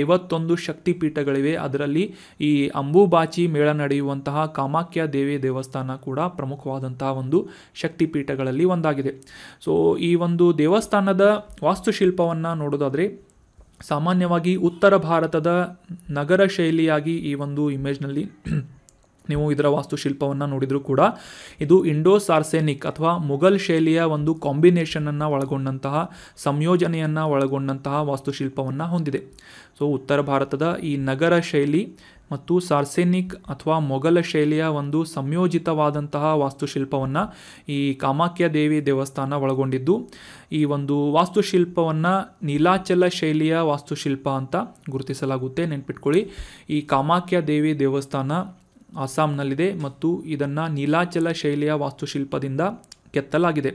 ಐವತ್ತೊಂದು ಶಕ್ತಿಪೀಠಗಳಿವೆ ಅದರಲ್ಲಿ ಈ ಅಂಬುಬಾಚಿ ಮೇಳ ನಡೆಯುವಂತಹ ಕಾಮಾಖ್ಯ ದೇವಿ ದೇವಸ್ಥಾನ ಕೂಡ ಪ್ರಮುಖವಾದಂತಹ ಒಂದು ಶಕ್ತಿಪೀಠಗಳಲ್ಲಿ ಒಂದಾಗಿದೆ ಸೊ ಈ ಒಂದು ದೇವಸ್ಥಾನದ ವಾಸ್ತುಶಿಲ್ಪವನ್ನು ನೋಡೋದಾದರೆ ಸಾಮಾನ್ಯವಾಗಿ ಉತ್ತರ ಭಾರತದ ನಗರ ಶೈಲಿಯಾಗಿ ಈ ಒಂದು ಇಮೇಜ್ನಲ್ಲಿ ನೀವು ಇದರ ವಾಸ್ತುಶಿಲ್ಪವನ್ನು ನೋಡಿದರೂ ಕೂಡ ಇದು ಇಂಡೋ ಸಾರ್ಸೆನಿಕ್ ಅಥವಾ ಮೊಘಲ್ ಶೈಲಿಯ ಒಂದು ಕಾಂಬಿನೇಷನನ್ನು ಒಳಗೊಂಡಂತಹ ಸಂಯೋಜನೆಯನ್ನು ಒಳಗೊಂಡಂತಹ ವಾಸ್ತುಶಿಲ್ಪವನ್ನು ಹೊಂದಿದೆ ಸೊ ಉತ್ತರ ಭಾರತದ ಈ ನಗರ ಶೈಲಿ ಮತ್ತು ಸಾರ್ಸೆನಿಕ್ ಅಥವಾ ಮೊಘಲ ಶೈಲಿಯ ಒಂದು ಸಂಯೋಜಿತವಾದಂತಹ ವಾಸ್ತುಶಿಲ್ಪವನ್ನು ಈ ಕಾಮಾಖ್ಯ ದೇವಿ ದೇವಸ್ಥಾನ ಒಳಗೊಂಡಿದ್ದು ಈ ಒಂದು ವಾಸ್ತುಶಿಲ್ಪವನ್ನು ನೀಲಾಚಲ ಶೈಲಿಯ ವಾಸ್ತುಶಿಲ್ಪ ಅಂತ ಗುರುತಿಸಲಾಗುತ್ತೆ ನೆನ್ಪಿಟ್ಕೊಳ್ಳಿ ಈ ಕಾಮಾಖ್ಯ ದೇವಿ ದೇವಸ್ಥಾನ ಅಸ್ಸಾಂನಲ್ಲಿದೆ ಮತ್ತು ಇದನ್ನು ನೀಲಾಚಲ ಶೈಲಿಯ ವಾಸ್ತುಶಿಲ್ಪದಿಂದ ಕೆತ್ತಲಾಗಿದೆ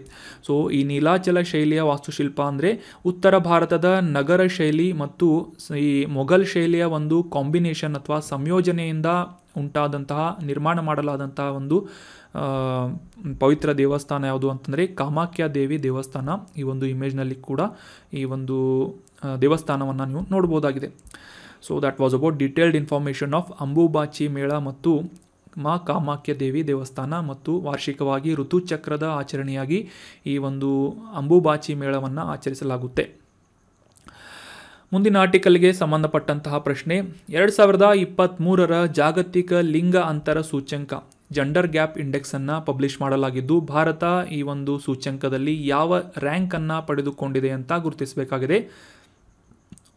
ಸೊ ಈ ನೀಲಾಚಲ ಶೈಲಿಯ ವಾಸ್ತುಶಿಲ್ಪ ಅಂದರೆ ಉತ್ತರ ಭಾರತದ ನಗರ ಶೈಲಿ ಮತ್ತು ಈ ಮೊಘಲ್ ಶೈಲಿಯ ಒಂದು ಕಾಂಬಿನೇಷನ್ ಅಥವಾ ಸಂಯೋಜನೆಯಿಂದ ಉಂಟಾದಂತಹ ನಿರ್ಮಾಣ ಮಾಡಲಾದಂತಹ ಒಂದು ಪವಿತ್ರ ದೇವಸ್ಥಾನ ಯಾವುದು ಅಂತಂದರೆ ಕಾಮಾಖ್ಯ ದೇವಿ ದೇವಸ್ಥಾನ ಈ ಒಂದು ಇಮೇಜ್ನಲ್ಲಿ ಕೂಡ ಈ ಒಂದು ದೇವಸ್ಥಾನವನ್ನು ನೀವು ನೋಡ್ಬೋದಾಗಿದೆ so that was about detailed information of Ambubachi Mela ಮತ್ತು ಮಾ ಕಾಮಾಖ್ಯ ದೇವಿ ದೇವಸ್ಥಾನ ಮತ್ತು ವಾರ್ಷಿಕವಾಗಿ ಋತುಚಕ್ರದ ಆಚರಣೆಯಾಗಿ ಈ ಒಂದು ಅಂಬುಬಾಚಿ ಮೇಳವನ್ನು ಆಚರಿಸಲಾಗುತ್ತೆ ಮುಂದಿನ ಆರ್ಟಿಕಲ್ಗೆ ಸಂಬಂಧಪಟ್ಟಂತಹ ಪ್ರಶ್ನೆ ಎರಡು ಸಾವಿರದ ಇಪ್ಪತ್ತ್ಮೂರರ ಜಾಗತಿಕ ಲಿಂಗ ಅಂತರ ಸೂಚ್ಯಂಕ ಜೆಂಡರ್ ಗ್ಯಾಪ್ ಇಂಡೆಕ್ಸನ್ನು ಪಬ್ಲಿಷ್ ಮಾಡಲಾಗಿದ್ದು ಭಾರತ ಈ ಒಂದು ಸೂಚ್ಯಂಕದಲ್ಲಿ ಯಾವ ರ್ಯಾಂಕನ್ನು ಪಡೆದುಕೊಂಡಿದೆ ಅಂತ ಗುರುತಿಸಬೇಕಾಗಿದೆ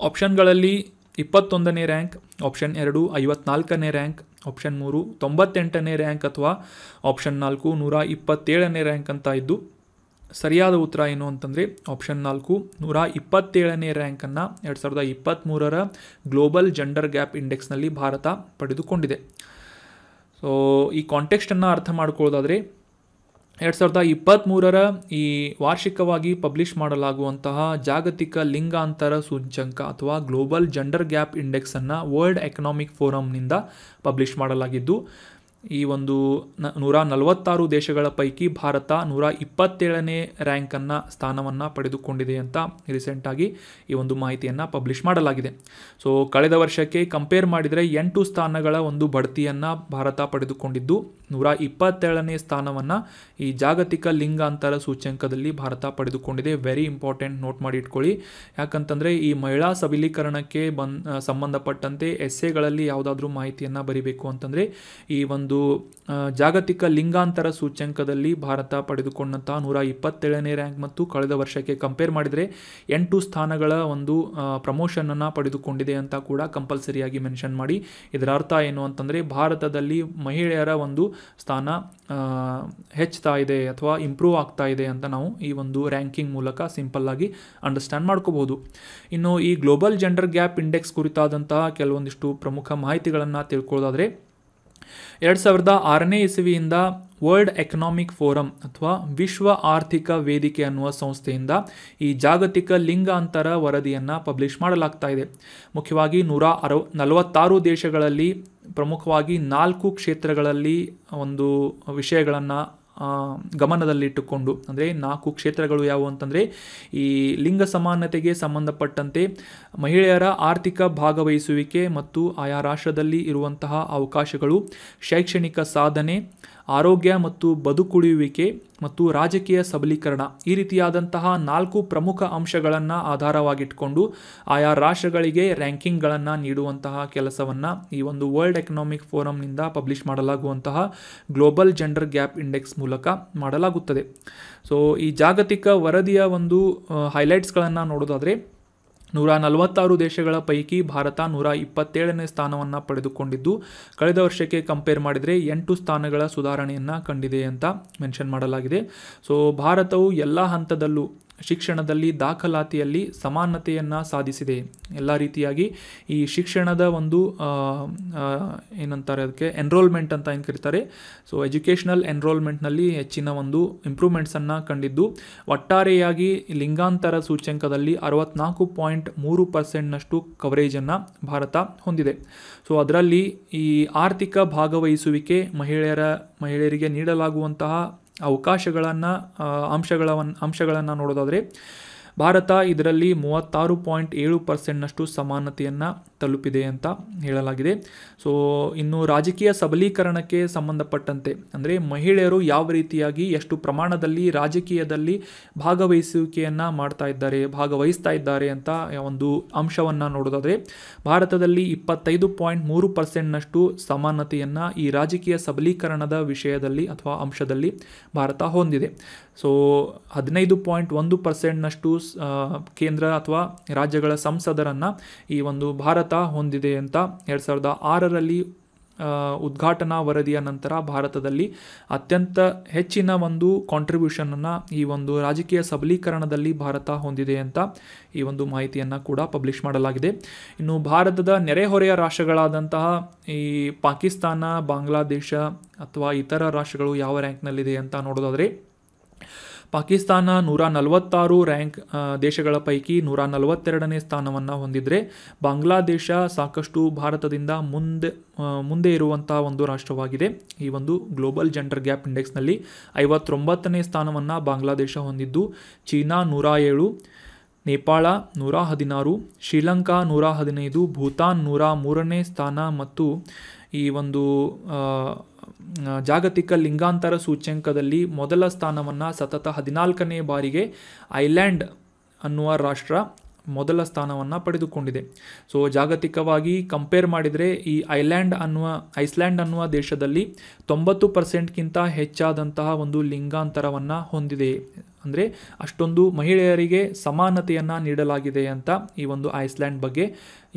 ಆಪ್ಷನ್ಗಳಲ್ಲಿ ಇಪ್ಪತ್ತೊಂದನೇ ರ್ಯಾಂಕ್ ಆಪ್ಷನ್ ಎರಡು ಐವತ್ನಾಲ್ಕನೇ ರ್ಯಾಂಕ್ ಆಪ್ಷನ್ ಮೂರು ತೊಂಬತ್ತೆಂಟನೇ ರ್ಯಾಂಕ್ ಅಥವಾ ಆಪ್ಷನ್ ನಾಲ್ಕು ನೂರ ಇಪ್ಪತ್ತೇಳನೇ ರ್ಯಾಂಕ್ ಅಂತ ಇದ್ದು ಸರಿಯಾದ ಉತ್ತರ ಏನು ಅಂತಂದರೆ ಆಪ್ಷನ್ ನಾಲ್ಕು ನೂರ ಇಪ್ಪತ್ತೇಳನೇ ರ್ಯಾಂಕನ್ನು ಎರಡು ಸಾವಿರದ ಇಪ್ಪತ್ತ್ಮೂರರ ಗ್ಲೋಬಲ್ ಜೆಂಡರ್ ಗ್ಯಾಪ್ ಇಂಡೆಕ್ಸ್ನಲ್ಲಿ ಭಾರತ ಪಡೆದುಕೊಂಡಿದೆ ಸೊ ಈ ಕಾಂಟೆಕ್ಸ್ಟನ್ನು ಅರ್ಥ ಮಾಡ್ಕೊಳ್ಳೋದಾದರೆ ಎರಡು ಸಾವಿರದ ಇಪ್ಪತ್ತ್ಮೂರರ ಈ ವಾರ್ಷಿಕವಾಗಿ ಪಬ್ಲಿಷ್ ಮಾಡಲಾಗುವಂತಹ ಜಾಗತಿಕ ಲಿಂಗಾಂತರ ಸೂಚ್ಯಂಕ ಅಥವಾ ಗ್ಲೋಬಲ್ ಜೆಂಡರ್ ಗ್ಯಾಪ್ ಇಂಡೆಕ್ಸನ್ನು ವರ್ಲ್ಡ್ ಎಕನಾಮಿಕ್ ಫೋರಮ್ನಿಂದ ಪಬ್ಲಿಷ್ ಮಾಡಲಾಗಿದ್ದು ಈ ಒಂದು ನೂರ ನಲವತ್ತಾರು ದೇಶಗಳ ಪೈಕಿ ಭಾರತ ನೂರ ಇಪ್ಪತ್ತೇಳನೇ ರ್ಯಾಂಕನ್ನು ಸ್ಥಾನವನ್ನು ಪಡೆದುಕೊಂಡಿದೆ ಅಂತ ರೀಸೆಂಟಾಗಿ ಈ ಒಂದು ಮಾಹಿತಿಯನ್ನು ಪಬ್ಲಿಷ್ ಮಾಡಲಾಗಿದೆ ಸೊ ಕಳೆದ ವರ್ಷಕ್ಕೆ ಕಂಪೇರ್ ಮಾಡಿದರೆ ಎಂಟು ಸ್ಥಾನಗಳ ಒಂದು ಬಡ್ತಿಯನ್ನು ಭಾರತ ಪಡೆದುಕೊಂಡಿದ್ದು ನೂರ ಇಪ್ಪತ್ತೇಳನೇ ಸ್ಥಾನವನ್ನು ಈ ಜಾಗತಿಕ ಲಿಂಗಾಂತರ ಸೂಚ್ಯಂಕದಲ್ಲಿ ಭಾರತ ಪಡೆದುಕೊಂಡಿದೆ ವೆರಿ ಇಂಪಾರ್ಟೆಂಟ್ ನೋಟ್ ಮಾಡಿ ಇಟ್ಕೊಳ್ಳಿ ಯಾಕಂತಂದರೆ ಈ ಮಹಿಳಾ ಸಬಲೀಕರಣಕ್ಕೆ ಬನ್ ಸಂಬಂಧಪಟ್ಟಂತೆ ಎಸ್ಸೆಗಳಲ್ಲಿ ಯಾವುದಾದ್ರೂ ಮಾಹಿತಿಯನ್ನು ಬರಿಬೇಕು ಅಂತಂದರೆ ಈ ಒಂದು ಒಂದು ಜಾಗತಿಕ ಲಿಂಗಾಂತರ ಸೂಚ್ಯಂಕದಲ್ಲಿ ಭಾರತ ಪಡೆದುಕೊಂಡಂತಹ ನೂರ ಇಪ್ಪತ್ತೇಳನೇ ರ್ಯಾಂಕ್ ಮತ್ತು ಕಳೆದ ವರ್ಷಕ್ಕೆ ಕಂಪೇರ್ ಮಾಡಿದರೆ ಎಂಟು ಸ್ಥಾನಗಳ ಒಂದು ಪ್ರಮೋಷನನ್ನು ಪಡೆದುಕೊಂಡಿದೆ ಅಂತ ಕೂಡ ಕಂಪಲ್ಸರಿಯಾಗಿ ಮೆನ್ಷನ್ ಮಾಡಿ ಇದರ ಅರ್ಥ ಏನು ಅಂತಂದರೆ ಭಾರತದಲ್ಲಿ ಮಹಿಳೆಯರ ಒಂದು ಸ್ಥಾನ ಹೆಚ್ಚುತ್ತಾ ಇದೆ ಅಥವಾ ಇಂಪ್ರೂವ್ ಆಗ್ತಾ ಇದೆ ಅಂತ ನಾವು ಈ ಒಂದು ರ್ಯಾಂಕಿಂಗ್ ಮೂಲಕ ಸಿಂಪಲ್ಲಾಗಿ ಅಂಡರ್ಸ್ಟ್ಯಾಂಡ್ ಮಾಡ್ಕೋಬಹುದು ಇನ್ನು ಈ ಗ್ಲೋಬಲ್ ಜೆಂಡರ್ ಗ್ಯಾಪ್ ಇಂಡೆಕ್ಸ್ ಕುರಿತಾದಂತಹ ಕೆಲವೊಂದಿಷ್ಟು ಪ್ರಮುಖ ಮಾಹಿತಿಗಳನ್ನು ತಿಳ್ಕೊಳ್ಳೋದಾದರೆ ಎರಡು ಸಾವಿರದ ಆರನೇ ಇಸವಿಯಿಂದ ವರ್ಲ್ಡ್ ಎಕನಾಮಿಕ್ ಫೋರಂ ಅಥವಾ ವಿಶ್ವ ಆರ್ಥಿಕ ವೇದಿಕೆ ಅನ್ನುವ ಸಂಸ್ಥೆಯಿಂದ ಈ ಜಾಗತಿಕ ಲಿಂಗಾಂತರ ವರದಿಯನ್ನು ಪಬ್ಲಿಷ್ ಮಾಡಲಾಗ್ತಾ ಇದೆ ಮುಖ್ಯವಾಗಿ ನೂರ ಅರವ ನಲವತ್ತಾರು ದೇಶಗಳಲ್ಲಿ ಪ್ರಮುಖವಾಗಿ ನಾಲ್ಕು ಕ್ಷೇತ್ರಗಳಲ್ಲಿ ಒಂದು ವಿಷಯಗಳನ್ನು ಗಮನದಲ್ಲಿಟ್ಟುಕೊಂಡು ಅಂದರೆ ನಾಲ್ಕು ಕ್ಷೇತ್ರಗಳು ಯಾವುವು ಅಂತಂದರೆ ಈ ಲಿಂಗ ಸಮಾನತೆಗೆ ಸಂಬಂಧಪಟ್ಟಂತೆ ಮಹಿಳೆಯರ ಆರ್ಥಿಕ ಭಾಗವಹಿಸುವಿಕೆ ಮತ್ತು ಆಯಾ ರಾಷ್ಟ್ರದಲ್ಲಿ ಇರುವಂತಹ ಅವಕಾಶಗಳು ಶೈಕ್ಷಣಿಕ ಸಾಧನೆ ಆರೋಗ್ಯ ಮತ್ತು ಬದುಕುಳಿಯುವಿಕೆ ಮತ್ತು ರಾಜಕೀಯ ಸಬಲೀಕರಣ ಈ ರೀತಿಯಾದಂತಹ ನಾಲ್ಕು ಪ್ರಮುಖ ಅಂಶಗಳನ್ನು ಆಧಾರವಾಗಿಟ್ಕೊಂಡು ಆಯಾ ರಾಷ್ಟ್ರಗಳಿಗೆ ರ್ಯಾಂಕಿಂಗ್ಗಳನ್ನು ನೀಡುವಂತಹ ಕೆಲಸವನ್ನು ಈ ಒಂದು ವರ್ಲ್ಡ್ ಎಕನಾಮಿಕ್ ಫೋರಮ್ನಿಂದ ಪಬ್ಲಿಷ್ ಮಾಡಲಾಗುವಂತಹ ಗ್ಲೋಬಲ್ ಜೆಂಡರ್ ಗ್ಯಾಪ್ ಇಂಡೆಕ್ಸ್ ಮೂಲಕ ಮಾಡಲಾಗುತ್ತದೆ ಸೊ ಈ ಜಾಗತಿಕ ವರದಿಯ ಒಂದು ಹೈಲೈಟ್ಸ್ಗಳನ್ನು ನೋಡೋದಾದರೆ ನೂರ ನಲವತ್ತಾರು ದೇಶಗಳ ಪೈಕಿ ಭಾರತ ನೂರ ಇಪ್ಪತ್ತೇಳನೇ ಸ್ಥಾನವನ್ನು ಪಡೆದುಕೊಂಡಿದ್ದು ಕಳೆದ ವರ್ಷಕ್ಕೆ ಕಂಪೇರ್ ಮಾಡಿದರೆ ಎಂಟು ಸ್ಥಾನಗಳ ಸುಧಾರಣೆಯನ್ನು ಕಂಡಿದೆ ಅಂತ ಮೆನ್ಷನ್ ಮಾಡಲಾಗಿದೆ ಸೊ ಭಾರತವು ಎಲ್ಲ ಹಂತದಲ್ಲೂ ಶಿಕ್ಷಣದಲ್ಲಿ ದಾಖಲಾತಿಯಲ್ಲಿ ಸಮಾನತೆಯನ್ನು ಸಾಧಿಸಿದೆ ಎಲ್ಲ ರೀತಿಯಾಗಿ ಈ ಶಿಕ್ಷಣದ ಒಂದು ಏನಂತಾರೆ ಅದಕ್ಕೆ ಎನ್ರೋಲ್ಮೆಂಟ್ ಅಂತ ಏನು ಕರೀತಾರೆ ಸೊ ಎಜುಕೇಷನಲ್ ಎನ್ರೋಲ್ಮೆಂಟ್ನಲ್ಲಿ ಹೆಚ್ಚಿನ ಒಂದು ಇಂಪ್ರೂವ್ಮೆಂಟ್ಸನ್ನು ಕಂಡಿದ್ದು ಒಟ್ಟಾರೆಯಾಗಿ ಲಿಂಗಾಂತರ ಸೂಚ್ಯಂಕದಲ್ಲಿ ಅರವತ್ನಾಲ್ಕು ಪಾಯಿಂಟ್ ಮೂರು ಪರ್ಸೆಂಟ್ನಷ್ಟು ಕವರೇಜನ್ನು ಭಾರತ ಹೊಂದಿದೆ ಸೊ ಅದರಲ್ಲಿ ಈ ಆರ್ಥಿಕ ಭಾಗವಹಿಸುವಿಕೆ ಮಹಿಳೆಯರ ಮಹಿಳೆಯರಿಗೆ ನೀಡಲಾಗುವಂತಹ ಅವಕಾಶಗಳನ್ನು ಅಂಶಗಳವನ್ ಅಂಶಗಳನ್ನು ನೋಡೋದಾದರೆ ಭಾರತ ಇದರಲ್ಲಿ ಮೂವತ್ತಾರು ಪಾಯಿಂಟ್ ಏಳು ಪರ್ಸೆಂಟ್ನಷ್ಟು ಸಮಾನತೆಯನ್ನು ತಲುಪಿದೆ ಅಂತ ಹೇಳಲಾಗಿದೆ ಸೊ ಇನ್ನು ರಾಜಕೀಯ ಸಬಲೀಕರಣಕ್ಕೆ ಸಂಬಂಧಪಟ್ಟಂತೆ ಅಂದರೆ ಮಹಿಳೆಯರು ಯಾವ ರೀತಿಯಾಗಿ ಎಷ್ಟು ಪ್ರಮಾಣದಲ್ಲಿ ರಾಜಕೀಯದಲ್ಲಿ ಭಾಗವಹಿಸುವಿಕೆಯನ್ನು ಮಾಡ್ತಾ ಇದ್ದಾರೆ ಭಾಗವಹಿಸ್ತಾ ಇದ್ದಾರೆ ಅಂತ ಒಂದು ಅಂಶವನ್ನು ನೋಡೋದಾದರೆ ಭಾರತದಲ್ಲಿ ಇಪ್ಪತ್ತೈದು ಪಾಯಿಂಟ್ ಮೂರು ಪರ್ಸೆಂಟ್ನಷ್ಟು ಸಮಾನತೆಯನ್ನು ಈ ರಾಜಕೀಯ ಸಬಲೀಕರಣದ ವಿಷಯದಲ್ಲಿ ಅಥವಾ ಅಂಶದಲ್ಲಿ ಭಾರತ ಹೊಂದಿದೆ ಸೊ ಹದಿನೈದು ಪಾಯಿಂಟ್ ಒಂದು ಪರ್ಸೆಂಟ್ನಷ್ಟು ಕೇಂದ್ರ ಅಥವಾ ರಾಜ್ಯಗಳ ಸಂಸದರನ್ನು ಈ ಒಂದು ಭಾರತ ಭಾರತ ಹೊಂದಿದೆ ಅಂತ ಎರಡು ಸಾವಿರದ ಆರರಲ್ಲಿ ಉದ್ಘಾಟನಾ ವರದಿಯ ನಂತರ ಭಾರತದಲ್ಲಿ ಅತ್ಯಂತ ಹೆಚ್ಚಿನ ಒಂದು ಕಾಂಟ್ರಿಬ್ಯೂಷನನ್ನು ಈ ಒಂದು ರಾಜಕೀಯ ಸಬಲೀಕರಣದಲ್ಲಿ ಭಾರತ ಹೊಂದಿದೆ ಅಂತ ಈ ಒಂದು ಮಾಹಿತಿಯನ್ನು ಕೂಡ ಪಬ್ಲಿಷ್ ಮಾಡಲಾಗಿದೆ ಇನ್ನು ಭಾರತದ ನೆರೆಹೊರೆಯ ರಾಷ್ಟ್ರಗಳಾದಂತಹ ಈ ಪಾಕಿಸ್ತಾನ ಬಾಂಗ್ಲಾದೇಶ ಅಥವಾ ಇತರ ರಾಷ್ಟ್ರಗಳು ಯಾವ ರ್ಯಾಂಕ್ನಲ್ಲಿದೆ ಅಂತ ನೋಡೋದಾದರೆ ಪಾಕಿಸ್ತಾನ ನೂರ ನಲವತ್ತಾರು ರ್ಯಾಂಕ್ ದೇಶಗಳ ಪೈಕಿ ನೂರ ನಲವತ್ತೆರಡನೇ ಸ್ಥಾನವನ್ನು ಹೊಂದಿದರೆ ಬಾಂಗ್ಲಾದೇಶ ಸಾಕಷ್ಟು ಭಾರತದಿಂದ ಮುಂದೆ ಮುಂದೆ ಇರುವಂಥ ಒಂದು ರಾಷ್ಟ್ರವಾಗಿದೆ ಈ ಒಂದು ಗ್ಲೋಬಲ್ ಜೆಂಡರ್ ಗ್ಯಾಪ್ ಇಂಡೆಕ್ಸ್ನಲ್ಲಿ ಐವತ್ತೊಂಬತ್ತನೇ ಸ್ಥಾನವನ್ನು ಬಾಂಗ್ಲಾದೇಶ ಹೊಂದಿದ್ದು ಚೀನಾ ನೂರ ಏಳು ನೇಪಾಳ ನೂರ ಹದಿನಾರು ಶ್ರೀಲಂಕಾ ನೂರ ಹದಿನೈದು ಭೂತಾನ್ ನೂರ ಮೂರನೇ ಸ್ಥಾನ ಮತ್ತು ಈ ಒಂದು ಜಾಗತಿಕ ಲಿಂಗಾಂತರ ಸೂಚ್ಯಂಕದಲ್ಲಿ ಮೊದಲ ಸ್ಥಾನವನ್ನು ಸತತ ಹದಿನಾಲ್ಕನೇ ಬಾರಿಗೆ ಐಲ್ಯಾಂಡ್ ಅನ್ನುವ ರಾಷ್ಟ್ರ ಮೊದಲ ಸ್ಥಾನವನ್ನು ಪಡೆದುಕೊಂಡಿದೆ ಸೊ ಜಾಗತಿಕವಾಗಿ ಕಂಪೇರ್ ಮಾಡಿದರೆ ಈ ಐಲ್ಯಾಂಡ್ ಅನ್ನುವ ಐಸ್ಲ್ಯಾಂಡ್ ಅನ್ನುವ ದೇಶದಲ್ಲಿ ತೊಂಬತ್ತು ಪರ್ಸೆಂಟ್ಗಿಂತ ಹೆಚ್ಚಾದಂತಹ ಒಂದು ಲಿಂಗಾಂತರವನ್ನು ಹೊಂದಿದೆ ಅಂದರೆ ಅಷ್ಟೊಂದು ಮಹಿಳೆಯರಿಗೆ ಸಮಾನತೆಯನ್ನು ನೀಡಲಾಗಿದೆ ಅಂತ ಈ ಒಂದು ಐಸ್ಲ್ಯಾಂಡ್ ಬಗ್ಗೆ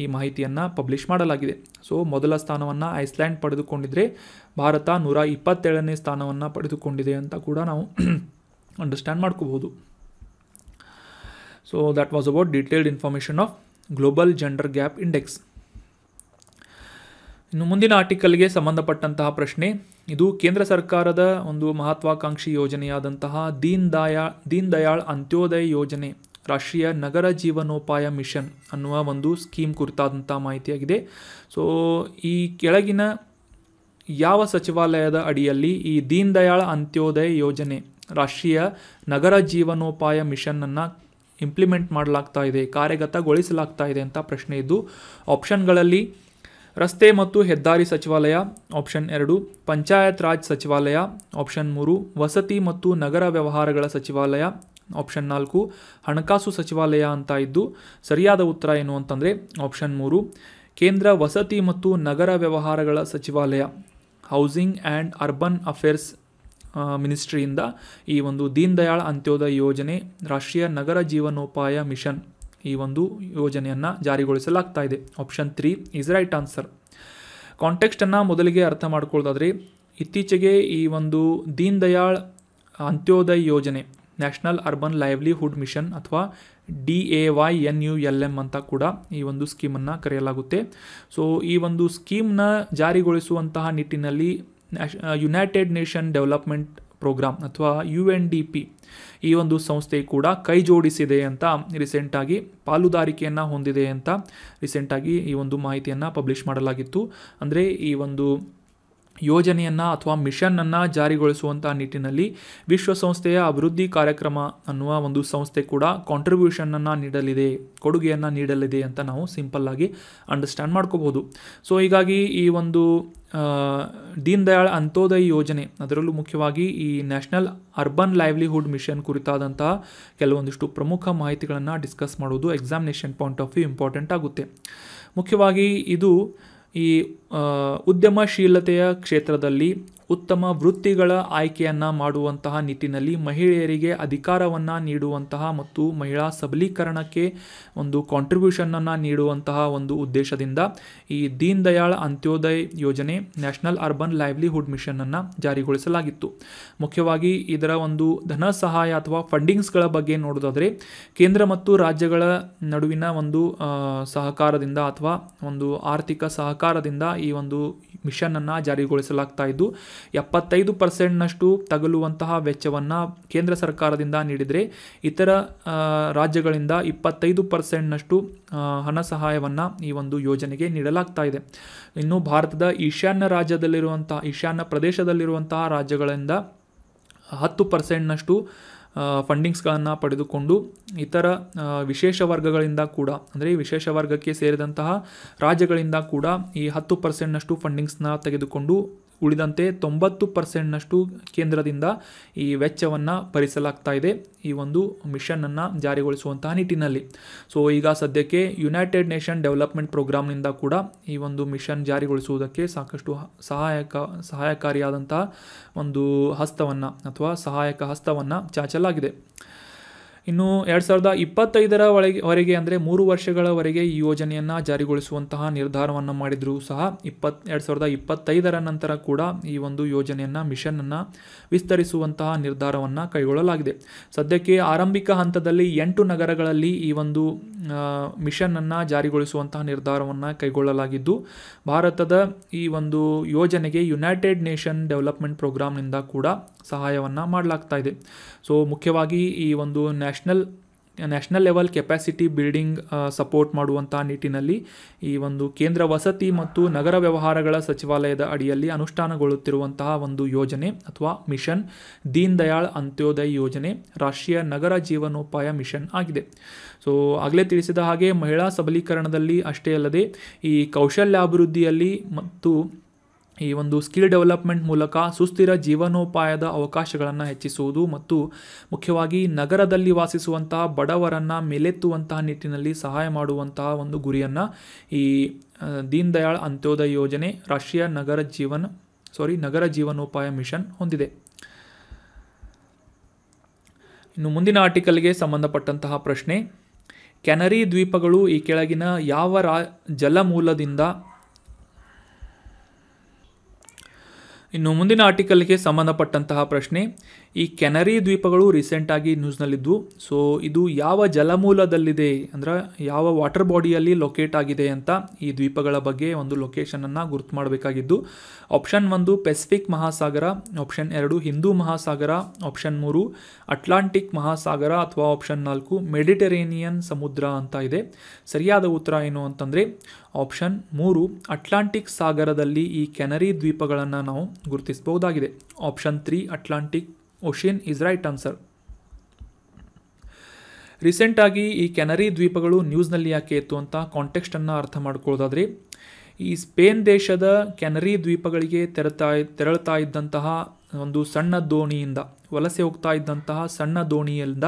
ಈ ಮಾಹಿತಿಯನ್ನು ಪಬ್ಲಿಷ್ ಮಾಡಲಾಗಿದೆ ಸೊ ಮೊದಲ ಸ್ಥಾನವನ್ನು ಐಸ್ಲ್ಯಾಂಡ್ ಪಡೆದುಕೊಂಡಿದ್ರೆ ಭಾರತ ನೂರ ಇಪ್ಪತ್ತೇಳನೇ ಸ್ಥಾನವನ್ನು ಪಡೆದುಕೊಂಡಿದೆ ಅಂತ ಕೂಡ ನಾವು ಅಂಡರ್ಸ್ಟ್ಯಾಂಡ್ ಮಾಡ್ಕೋಬಹುದು so that was about detailed information of global gender gap index ಇನ್ನು ಮುಂದಿನ ಆರ್ಟಿಕಲ್ಗೆ ಸಂಬಂಧಪಟ್ಟಂತಹ ಪ್ರಶ್ನೆ ಇದು ಕೇಂದ್ರ ಸರ್ಕಾರದ ಒಂದು ಮಹತ್ವಾಕಾಂಕ್ಷಿ ಯೋಜನೆಯಾದಂತಹ ದೀನ್ ದಯಾಳ್ ದೀನ್ ದಯಾಳ್ ಅಂತ್ಯೋದಯ ಯೋಜನೆ ರಾಷ್ಟ್ರೀಯ ನಗರ ಜೀವನೋಪಾಯ ಮಿಷನ್ ಅನ್ನುವ ಒಂದು ಸ್ಕೀಮ್ ಕುರಿತಾದಂಥ ಮಾಹಿತಿಯಾಗಿದೆ ಸೊ ಈ ಕೆಳಗಿನ ಯಾವ ಸಚಿವಾಲಯದ ಅಡಿಯಲ್ಲಿ ಈ ದೀನ್ ದಯಾಳ್ ಅಂತ್ಯೋದಯ ಯೋಜನೆ ರಾಷ್ಟ್ರೀಯ ನಗರ ಜೀವನೋಪಾಯ ಮಿಷನ್ನನ್ನು ಇಂಪ್ಲಿಮೆಂಟ್ ಮಾಡಲಾಗ್ತಾ ಇದೆ ಕಾರ್ಯಗತಗೊಳಿಸಲಾಗ್ತಾ ಇದೆ ಅಂತ ಪ್ರಶ್ನೆ ಇದ್ದು ಆಪ್ಷನ್ಗಳಲ್ಲಿ ರಸ್ತೆ ಮತ್ತು ಹೆದ್ದಾರಿ ಸಚಿವಾಲಯ ಆಪ್ಷನ್ ಎರಡು ಪಂಚಾಯತ್ ರಾಜ್ ಸಚಿವಾಲಯ ಆಪ್ಷನ್ ಮೂರು ವಸತಿ ಮತ್ತು ನಗರ ವ್ಯವಹಾರಗಳ ಸಚಿವಾಲಯ ಆಪ್ಷನ್ ನಾಲ್ಕು ಹಣಕಾಸು ಸಚಿವಾಲಯ ಅಂತ ಇದ್ದು ಸರಿಯಾದ ಉತ್ತರ ಏನು ಅಂತಂದರೆ ಆಪ್ಷನ್ ಮೂರು ಕೇಂದ್ರ ವಸತಿ ಮತ್ತು ನಗರ ವ್ಯವಹಾರಗಳ ಸಚಿವಾಲಯ ಹೌಸಿಂಗ್ ಆ್ಯಂಡ್ ಅರ್ಬನ್ ಅಫೇರ್ಸ್ ಮಿನಿಸ್ಟ್ರಿಯಿಂದ ಈ ಒಂದು ದೀನ್ ದಯಾಳ್ ಅಂತ್ಯೋದಯ ಯೋಜನೆ ರಾಷ್ಟ್ರೀಯ ನಗರ ಜೀವನೋಪಾಯ ಮಿಷನ್ ಈ ಒಂದು ಯೋಜನೆಯನ್ನು ಜಾರಿಗೊಳಿಸಲಾಗ್ತಾ ಇದೆ option three is right answer ಕಾಂಟೆಕ್ಸ್ಟನ್ನು ಮೊದಲಿಗೆ ಅರ್ಥ ಮಾಡ್ಕೊಳ್ಳೋದಾದ್ರೆ ಇತ್ತೀಚೆಗೆ ಈ ಒಂದು Deen Dayal Antyodaya Yojana national urban livelihood mission ಅಥವಾ D A Y N U L M ಅಂತ ಕೂಡ ಈ ಒಂದು ಸ್ಕೀಮನ್ನು ಕರೆಯಲಾಗುತ್ತೆ ಸೊ ಈ ಒಂದು ಸ್ಕೀಮ್ನ ಜಾರಿಗೊಳಿಸುವಂತಹ ನಿಟ್ಟಿನಲ್ಲಿ ನ್ಯಾಷ್ ಯುನೈಟೆಡ್ ನೇಷನ್ ಡೆವಲಪ್ಮೆಂಟ್ ಪ್ರೋಗ್ರಾಮ್ ಅಥವಾ ಯು ಎನ್ ಡಿ ಪಿ ಈ ಒಂದು ಸಂಸ್ಥೆ ಕೂಡ ಕೈ ಜೋಡಿಸಿದೆ ಅಂತ ರೀಸೆಂಟಾಗಿ ಪಾಲುದಾರಿಕೆಯನ್ನು ಹೊಂದಿದೆ ಅಂತ ರೀಸೆಂಟಾಗಿ ಈ ಒಂದು ಮಾಹಿತಿಯನ್ನು ಪಬ್ಲಿಷ್ ಮಾಡಲಾಗಿತ್ತು ಅಂದರೆ ಈ ಒಂದು ಯೋಜನೆಯನ್ನು ಅಥವಾ ಮಿಷನನ್ನು ಜಾರಿಗೊಳಿಸುವಂಥ ನಿಟ್ಟಿನಲ್ಲಿ ವಿಶ್ವಸಂಸ್ಥೆಯ ಅಭಿವೃದ್ಧಿ ಕಾರ್ಯಕ್ರಮ ಅನ್ನುವ ಒಂದು ಸಂಸ್ಥೆ ಕೂಡ ಕಾಂಟ್ರಿಬ್ಯೂಷನನ್ನು ನೀಡಲಿದೆ ಕೊಡುಗೆಯನ್ನು ನೀಡಲಿದೆ ಅಂತ ನಾವು ಸಿಂಪಲ್ಲಾಗಿ ಅಂಡರ್ಸ್ಟ್ಯಾಂಡ್ ಮಾಡ್ಕೋಬೋದು ಸೊ ಹೀಗಾಗಿ ಈ ಒಂದು ದೀನ್ ದಯಾಳ್ ಅಂತ್ಯೋದಯ ಯೋಜನೆ ಅದರಲ್ಲೂ ಮುಖ್ಯವಾಗಿ ಈ ನ್ಯಾಷನಲ್ ಅರ್ಬನ್ ಲೈವ್ಲಿಹುಡ್ ಮಿಷನ್ ಕುರಿತಾದಂತಹ ಕೆಲವೊಂದಿಷ್ಟು ಪ್ರಮುಖ ಮಾಹಿತಿಗಳನ್ನು ಡಿಸ್ಕಸ್ ಮಾಡೋದು examination point of view important ಆಗುತ್ತೆ ಮುಖ್ಯವಾಗಿ ಇದು ಈ ಉದ್ಯಮಶೀಲತೆಯ ಕ್ಷೇತ್ರದಲ್ಲಿ ಉತ್ತಮ ವೃತ್ತಿಗಳ ಆಯ್ಕೆಯನ್ನು ಮಾಡುವಂತಹ ನಿಟ್ಟಿನಲ್ಲಿ ಮಹಿಳೆಯರಿಗೆ ಅಧಿಕಾರವನ್ನು ನೀಡುವಂತಹ ಮತ್ತು ಮಹಿಳಾ ಸಬಲೀಕರಣಕ್ಕೆ ಒಂದು ಕಾಂಟ್ರಿಬ್ಯೂಷನನ್ನು ನೀಡುವಂತಹ ಒಂದು ಉದ್ದೇಶದಿಂದ ಈ Deen Dayal Antyodaya Yojana national urban livelihood ಮಿಷನನ್ನು ಜಾರಿಗೊಳಿಸಲಾಗಿತ್ತು ಮುಖ್ಯವಾಗಿ ಇದರ ಒಂದು ಧನ ಸಹಾಯ ಅಥವಾ ಫಂಡಿಂಗ್ಸ್ಗಳ ಬಗ್ಗೆ ನೋಡೋದಾದರೆ ಕೇಂದ್ರ ಮತ್ತು ರಾಜ್ಯಗಳ ನಡುವಿನ ಒಂದು ಸಹಕಾರದಿಂದ ಅಥವಾ ಒಂದು ಆರ್ಥಿಕ ಸಹಕಾರದಿಂದ ಈ ಒಂದು ಮಿಷನನ್ನು ಜಾರಿಗೊಳಿಸಲಾಗ್ತಾ ಇದ್ದು ಎಪ್ಪತ್ತೈದು ಪರ್ಸೆಂಟ್ನಷ್ಟು ತಗಲುವಂತಹ ವೆಚ್ಚವನ್ನು ಕೇಂದ್ರ ಸರ್ಕಾರದಿಂದ ನೀಡಿದರೆ ಇತರ ರಾಜ್ಯಗಳಿಂದ ಇಪ್ಪತ್ತೈದು ಪರ್ಸೆಂಟ್ನಷ್ಟು ಹಣ ಸಹಾಯವನ್ನು ಈ ಒಂದು ಯೋಜನೆಗೆ ನೀಡಲಾಗ್ತಾ ಇದೆ ಇನ್ನು ಭಾರತದ ಈಶಾನ್ಯ ರಾಜ್ಯದಲ್ಲಿರುವಂತಹ ಈಶಾನ್ಯ ಪ್ರದೇಶದಲ್ಲಿರುವಂತಹ ರಾಜ್ಯಗಳಿಂದ ಹತ್ತು ಪರ್ಸೆಂಟ್ನಷ್ಟು ಫಂಡಿಂಗ್ಸ್ಗಳನ್ನು ಪಡೆದುಕೊಂಡು ಇತರ ವಿಶೇಷ ವರ್ಗಗಳಿಂದ ಕೂಡ ಅಂದರೆ ವಿಶೇಷ ವರ್ಗಕ್ಕೆ ಸೇರಿದಂತಹ ರಾಜ್ಯಗಳಿಂದ ಕೂಡ ಈ ಹತ್ತು ಪರ್ಸೆಂಟ್ನಷ್ಟು ಫಂಡಿಂಗ್ಸ್ನ ತೆಗೆದುಕೊಂಡು ಉಳಿದಂತೆ ತೊಂಬತ್ತು ಪರ್ಸೆಂಟ್ನಷ್ಟು ಕೇಂದ್ರದಿಂದ ಈ ವೆಚ್ಚವನ್ನು ಭರಿಸಲಾಗ್ತಾ ಇದೆ ಈ ಒಂದು ಮಿಷನನ್ನು ಜಾರಿಗೊಳಿಸುವಂತಹ ನಿಟ್ಟಿನಲ್ಲಿ ಸೊ ಈಗ ಸದ್ಯಕ್ಕೆ ಯುನೈಟೆಡ್ ನೇಷನ್ ಡೆವಲಪ್ಮೆಂಟ್ ಪ್ರೋಗ್ರಾಮ್ನಿಂದ ಕೂಡ ಈ ಒಂದು ಮಿಷನ್ ಜಾರಿಗೊಳಿಸುವುದಕ್ಕೆ ಸಾಕಷ್ಟು ಸಹಾಯಕ ಸಹಾಯಕಾರಿಯಾದಂತಹ ಒಂದು ಹಸ್ತವನ್ನು ಅಥವಾ ಸಹಾಯಕ ಹಸ್ತವನ್ನು ಚಾಚಲಾಗಿದೆ ಇನ್ನು ಎರಡು ಸಾವಿರದ ಇಪ್ಪತ್ತೈದರ ಒಳಗೆ ವರೆಗೆ ಅಂದರೆ ಮೂರು ವರ್ಷಗಳವರೆಗೆ ಈ ಯೋಜನೆಯನ್ನು ಜಾರಿಗೊಳಿಸುವಂತಹ ನಿರ್ಧಾರವನ್ನು ಮಾಡಿದರೂ ಸಹ ಇಪ್ಪತ್ ಎರಡು ಸಾವಿರದ ಇಪ್ಪತ್ತೈದರ ನಂತರ ಕೂಡ ಈ ಒಂದು ಯೋಜನೆಯನ್ನು ಮಿಷನನ್ನು ವಿಸ್ತರಿಸುವಂತಹ ನಿರ್ಧಾರವನ್ನು ಕೈಗೊಳ್ಳಲಾಗಿದೆ ಸದ್ಯಕ್ಕೆ ಆರಂಭಿಕ ಹಂತದಲ್ಲಿ ಎಂಟು ನಗರಗಳಲ್ಲಿ ಈ ಒಂದು ಮಿಷನನ್ನು ಜಾರಿಗೊಳಿಸುವಂತಹ ನಿರ್ಧಾರವನ್ನು ಕೈಗೊಳ್ಳಲಾಗಿದ್ದು ಭಾರತದ ಈ ಒಂದು ಯೋಜನೆಗೆ ಯುನೈಟೆಡ್ ನೇಷನ್ ಡೆವಲಪ್ಮೆಂಟ್ ಪ್ರೋಗ್ರಾಮ್ನಿಂದ ಕೂಡ ಸಹಾಯವನ್ನು ಮಾಡಲಾಗ್ತಾ ಇದೆ ಸೊ ಮುಖ್ಯವಾಗಿ ಈ ಒಂದು national national level capacity building support ಮಾಡುವಂಥ ನಿಟ್ಟಿನಲ್ಲಿ ಈ ಒಂದು ಕೇಂದ್ರ ವಸತಿ ಮತ್ತು ನಗರ ವ್ಯವಹಾರಗಳ ಸಚಿವಾಲಯದ ಅಡಿಯಲ್ಲಿ ಅನುಷ್ಠಾನಗೊಳ್ಳುತ್ತಿರುವಂತಹ ಒಂದು ಯೋಜನೆ ಅಥವಾ ಮಿಷನ್ ದೀನ್ ದಯಾಳ್ ಅಂತ್ಯೋದಯ ಯೋಜನೆ ರಾಷ್ಟ್ರೀಯ ನಗರ ಜೀವನೋಪಾಯ ಮಿಷನ್ ಆಗಿದೆ ಸೊ ಆಗಲೇ ತಿಳಿಸಿದ ಹಾಗೆ ಮಹಿಳಾ ಸಬಲೀಕರಣದಲ್ಲಿ ಅಷ್ಟೇ ಅಲ್ಲದೆ ಈ ಕೌಶಲ್ಯಾಭಿವೃದ್ಧಿಯಲ್ಲಿ ಮತ್ತು ಈ ಒಂದು ಸ್ಕಿಲ್ ಡೆವಲಪ್ಮೆಂಟ್ ಮೂಲಕ ಸುಸ್ಥಿರ ಜೀವನೋಪಾಯದ ಅವಕಾಶಗಳನ್ನು ಹೆಚ್ಚಿಸುವುದು ಮತ್ತು ಮುಖ್ಯವಾಗಿ ನಗರದಲ್ಲಿ ವಾಸಿಸುವಂತಹ ಬಡವರನ್ನು ಮೇಲೆತ್ತುವಂತಹ ನಿಟ್ಟಿನಲ್ಲಿ ಸಹಾಯ ಮಾಡುವಂತಹ ಒಂದು ಗುರಿಯನ್ನು ಈ ದೀನ್ ದಯಾಳ್ ಅಂತ್ಯೋದಯ ಯೋಜನೆ ರಾಷ್ಟ್ರೀಯ ನಗರ ಜೀವನ ಸಾರಿ ನಗರ ಜೀವನೋಪಾಯ ಮಿಷನ್ ಹೊಂದಿದೆ ಇನ್ನು ಮುಂದಿನ ಆರ್ಟಿಕಲ್ಗೆ ಸಂಬಂಧಪಟ್ಟಂತಹ ಪ್ರಶ್ನೆ ಕೆನರಿ ದ್ವೀಪಗಳು ಈ ಕೆಳಗಿನ ಯಾವ ರಾ ಜಲಮೂಲದಿಂದ ಇನ್ನು ಮುಂದಿನ ಆರ್ಟಿಕಲ್ಗೆ ಸಂಬಂಧಪಟ್ಟಂತಹ ಪ್ರಶ್ನೆ ಈ ಕೆನರಿ ದ್ವೀಪಗಳು ರೀಸೆಂಟಾಗಿ ನ್ಯೂಸ್ನಲ್ಲಿದ್ದವು ಸೊ ಇದು ಯಾವ ಜಲಮೂಲದಲ್ಲಿದೆ ಅಂದರೆ ಯಾವ ವಾಟರ್ ಬಾಡಿಯಲ್ಲಿ ಲೊಕೇಟ್ ಆಗಿದೆ ಅಂತ ಈ ದ್ವೀಪಗಳ ಬಗ್ಗೆ ಒಂದು ಲೊಕೇಶನನ್ನು ಗುರುತು ಮಾಡಬೇಕಾಗಿದ್ದು ಆಪ್ಷನ್ ಒಂದು ಪೆಸಿಫಿಕ್ ಮಹಾಸಾಗರ ಆಪ್ಷನ್ ಎರಡು ಹಿಂದೂ ಮಹಾಸಾಗರ ಆಪ್ಷನ್ ಮೂರು ಅಟ್ಲಾಂಟಿಕ್ ಮಹಾಸಾಗರ ಅಥವಾ ಆಪ್ಷನ್ ನಾಲ್ಕು ಮೆಡಿಟರೇನಿಯನ್ ಸಮುದ್ರ ಅಂತ ಇದೆ ಸರಿಯಾದ ಉತ್ತರ ಏನು ಅಂತಂದರೆ ಆಪ್ಷನ್ ಮೂರು ಅಟ್ಲಾಂಟಿಕ್ ಸಾಗರದಲ್ಲಿ ಈ ಕೆನರಿ ದ್ವೀಪಗಳನ್ನು ನಾವು ಗುರುತಿಸಬಹುದಾಗಿದೆ option three Atlantic ocean is right answer ರೀಸೆಂಟಾಗಿ ಈ ಕೆನರಿ ದ್ವೀಪಗಳು ನ್ಯೂಸ್ನಲ್ಲಿ ಯಾಕೆ ಇತ್ತು ಅಂತ ಕಾಂಟೆಕ್ಸ್ಟನ್ನು ಅರ್ಥ ಮಾಡ್ಕೊಳ್ಳೋದಾದ್ರೆ ಈ ಸ್ಪೇನ್ ದೇಶದ ಕೆನರಿ ದ್ವೀಪಗಳಿಗೆ ತೆರತಾ ತೆರಳ್ತಾ ಇದ್ದಂತಹ ಒಂದು ಸಣ್ಣ ದೋಣಿಯಿಂದ ವಲಸೆ ಹೋಗ್ತಾ ಇದ್ದಂತಹ ಸಣ್ಣ ದೋಣಿಯಿಂದ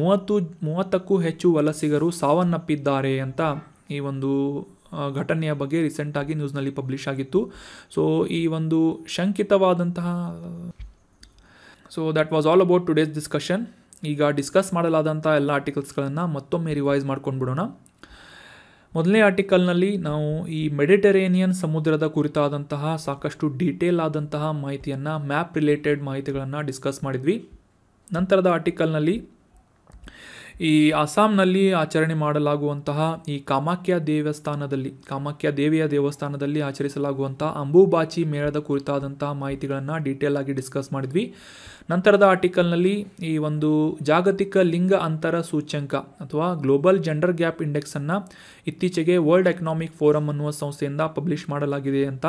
ಮೂವತ್ತು ಮೂವತ್ತಕ್ಕೂ ಹೆಚ್ಚು ವಲಸಿಗರು ಸಾವನ್ನಪ್ಪಿದ್ದಾರೆ ಅಂತ ಈ ಒಂದು ಘಟನೆಯ ಬಗ್ಗೆ ರೀಸೆಂಟಾಗಿ ನ್ಯೂಸ್ನಲ್ಲಿ ಪಬ್ಲಿಷ್ ಆಗಿತ್ತು ಸೊ ಈ ಒಂದು ಶಂಕಿತವಾದಂತಹ so that was all about today's discussion ಈಗ ಡಿಸ್ಕಸ್ ಮಾಡಲಾದಂಥ ಎಲ್ಲ ಆರ್ಟಿಕಲ್ಸ್ಗಳನ್ನು ಮತ್ತೊಮ್ಮೆ ರಿವೈಸ್ ಮಾಡ್ಕೊಂಡು ಬಿಡೋಣ ಮೊದಲನೇ ಆರ್ಟಿಕಲ್ನಲ್ಲಿ ನಾವು ಈ ಮೆಡಿಟರೇನಿಯನ್ ಸಮುದ್ರದ ಕುರಿತಾದಂತಹ ಸಾಕಷ್ಟು ಡೀಟೇಲ್ ಆದಂತಹ ಮಾಹಿತಿಯನ್ನು ಮ್ಯಾಪ್ ರಿಲೇಟೆಡ್ ಮಾಹಿತಿಗಳನ್ನು ಡಿಸ್ಕಸ್ ಮಾಡಿದ್ವಿ ನಂತರದ ಆರ್ಟಿಕಲ್ನಲ್ಲಿ ಈ ಅಸ್ಸಾಂನಲ್ಲಿ ಆಚರಣೆ ಮಾಡಲಾಗುವಂತಹ ಈ ಕಾಮಾಖ್ಯ ದೇವಸ್ಥಾನದಲ್ಲಿ ಕಾಮಾಖ್ಯ ದೇವಿಯ ದೇವಸ್ಥಾನದಲ್ಲಿ ಆಚರಿಸಲಾಗುವಂಥ ಅಂಬುಬಾಚಿ ಮೇಳದ ಕುರಿತಾದಂತಹ ಮಾಹಿತಿಗಳನ್ನು ಡೀಟೇಲ್ ಆಗಿ ಡಿಸ್ಕಸ್ ಮಾಡಿದ್ವಿ ನಂತರದ ಆರ್ಟಿಕಲ್ನಲ್ಲಿ ಈ ಒಂದು ಜಾಗತಿಕ ಲಿಂಗ ಅಂತರ ಸೂಚ್ಯಂಕ ಅಥವಾ ಗ್ಲೋಬಲ್ ಜೆಂಡರ್ ಗ್ಯಾಪ್ ಇಂಡೆಕ್ಸನ್ನು ಇತ್ತೀಚೆಗೆ ವರ್ಲ್ಡ್ ಎಕನಾಮಿಕ್ ಫೋರಮ್ ಅನ್ನುವ ಸಂಸ್ಥೆಯಿಂದ ಪಬ್ಲಿಷ್ ಮಾಡಲಾಗಿದೆ ಅಂತ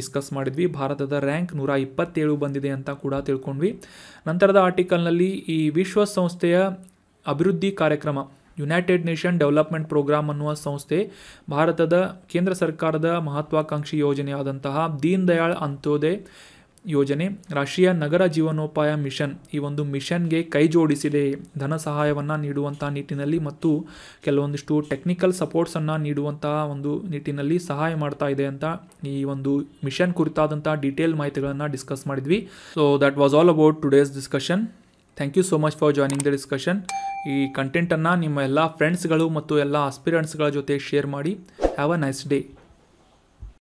ಡಿಸ್ಕಸ್ ಮಾಡಿದ್ವಿ ಭಾರತದ ರ್ಯಾಂಕ್ ನೂರ ಇಪ್ಪತ್ತೇಳು ಬಂದಿದೆ ಅಂತ ಕೂಡ ತಿಳ್ಕೊಂಡ್ವಿ ನಂತರದ ಆರ್ಟಿಕಲ್ನಲ್ಲಿ ಈ ವಿಶ್ವಸಂಸ್ಥೆಯ ಅಭಿವೃದ್ಧಿ ಕಾರ್ಯಕ್ರಮ ಯುನೈಟೆಡ್ ನೇಷನ್ ಡೆವಲಪ್ಮೆಂಟ್ ಪ್ರೋಗ್ರಾಮ್ ಅನ್ನುವ ಸಂಸ್ಥೆ ಭಾರತದ ಕೇಂದ್ರ ಸರ್ಕಾರದ ಮಹತ್ವಾಕಾಂಕ್ಷಿ ಯೋಜನೆಯಾದಂತಹ ದೀನ್ ದಯಾಳ್ ಅಂತ್ಯೋದಯ ಯೋಜನೆ ರಾಷ್ಟ್ರೀಯ ನಗರ ಜೀವನೋಪಾಯ ಮಿಷನ್ ಈ ಒಂದು ಮಿಷನ್ಗೆ ಕೈ ಜೋಡಿಸಿದೆ ಧನ ಸಹಾಯವನ್ನು ನೀಡುವಂಥ ನಿಟ್ಟಿನಲ್ಲಿ ಮತ್ತು ಕೆಲವೊಂದಿಷ್ಟು ಟೆಕ್ನಿಕಲ್ ಸಪೋರ್ಟ್ಸನ್ನು ನೀಡುವಂತಹ ಒಂದು ನಿಟ್ಟಿನಲ್ಲಿ ಸಹಾಯ ಮಾಡ್ತಾ ಇದೆ ಅಂತ ಈ ಒಂದು ಮಿಷನ್ ಕುರಿತಾದಂಥ ಡೀಟೇಲ್ ಮಾಹಿತಿಗಳನ್ನು ಡಿಸ್ಕಸ್ ಮಾಡಿದ್ವಿ so that was all about today's discussion thank you so much for joining the discussion ಈ ಕಂಟೆಂಟನ್ನು ನಿಮ್ಮ ಎಲ್ಲ ಫ್ರೆಂಡ್ಸ್ಗಳು ಮತ್ತು ಎಲ್ಲ ಆಸ್ಪಿರೆಂಟ್ಸ್ಗಳ ಜೊತೆ ಶೇರ್ ಮಾಡಿ ಹ್ಯಾವ್ ಅ ನೈಸ್ ಡೇ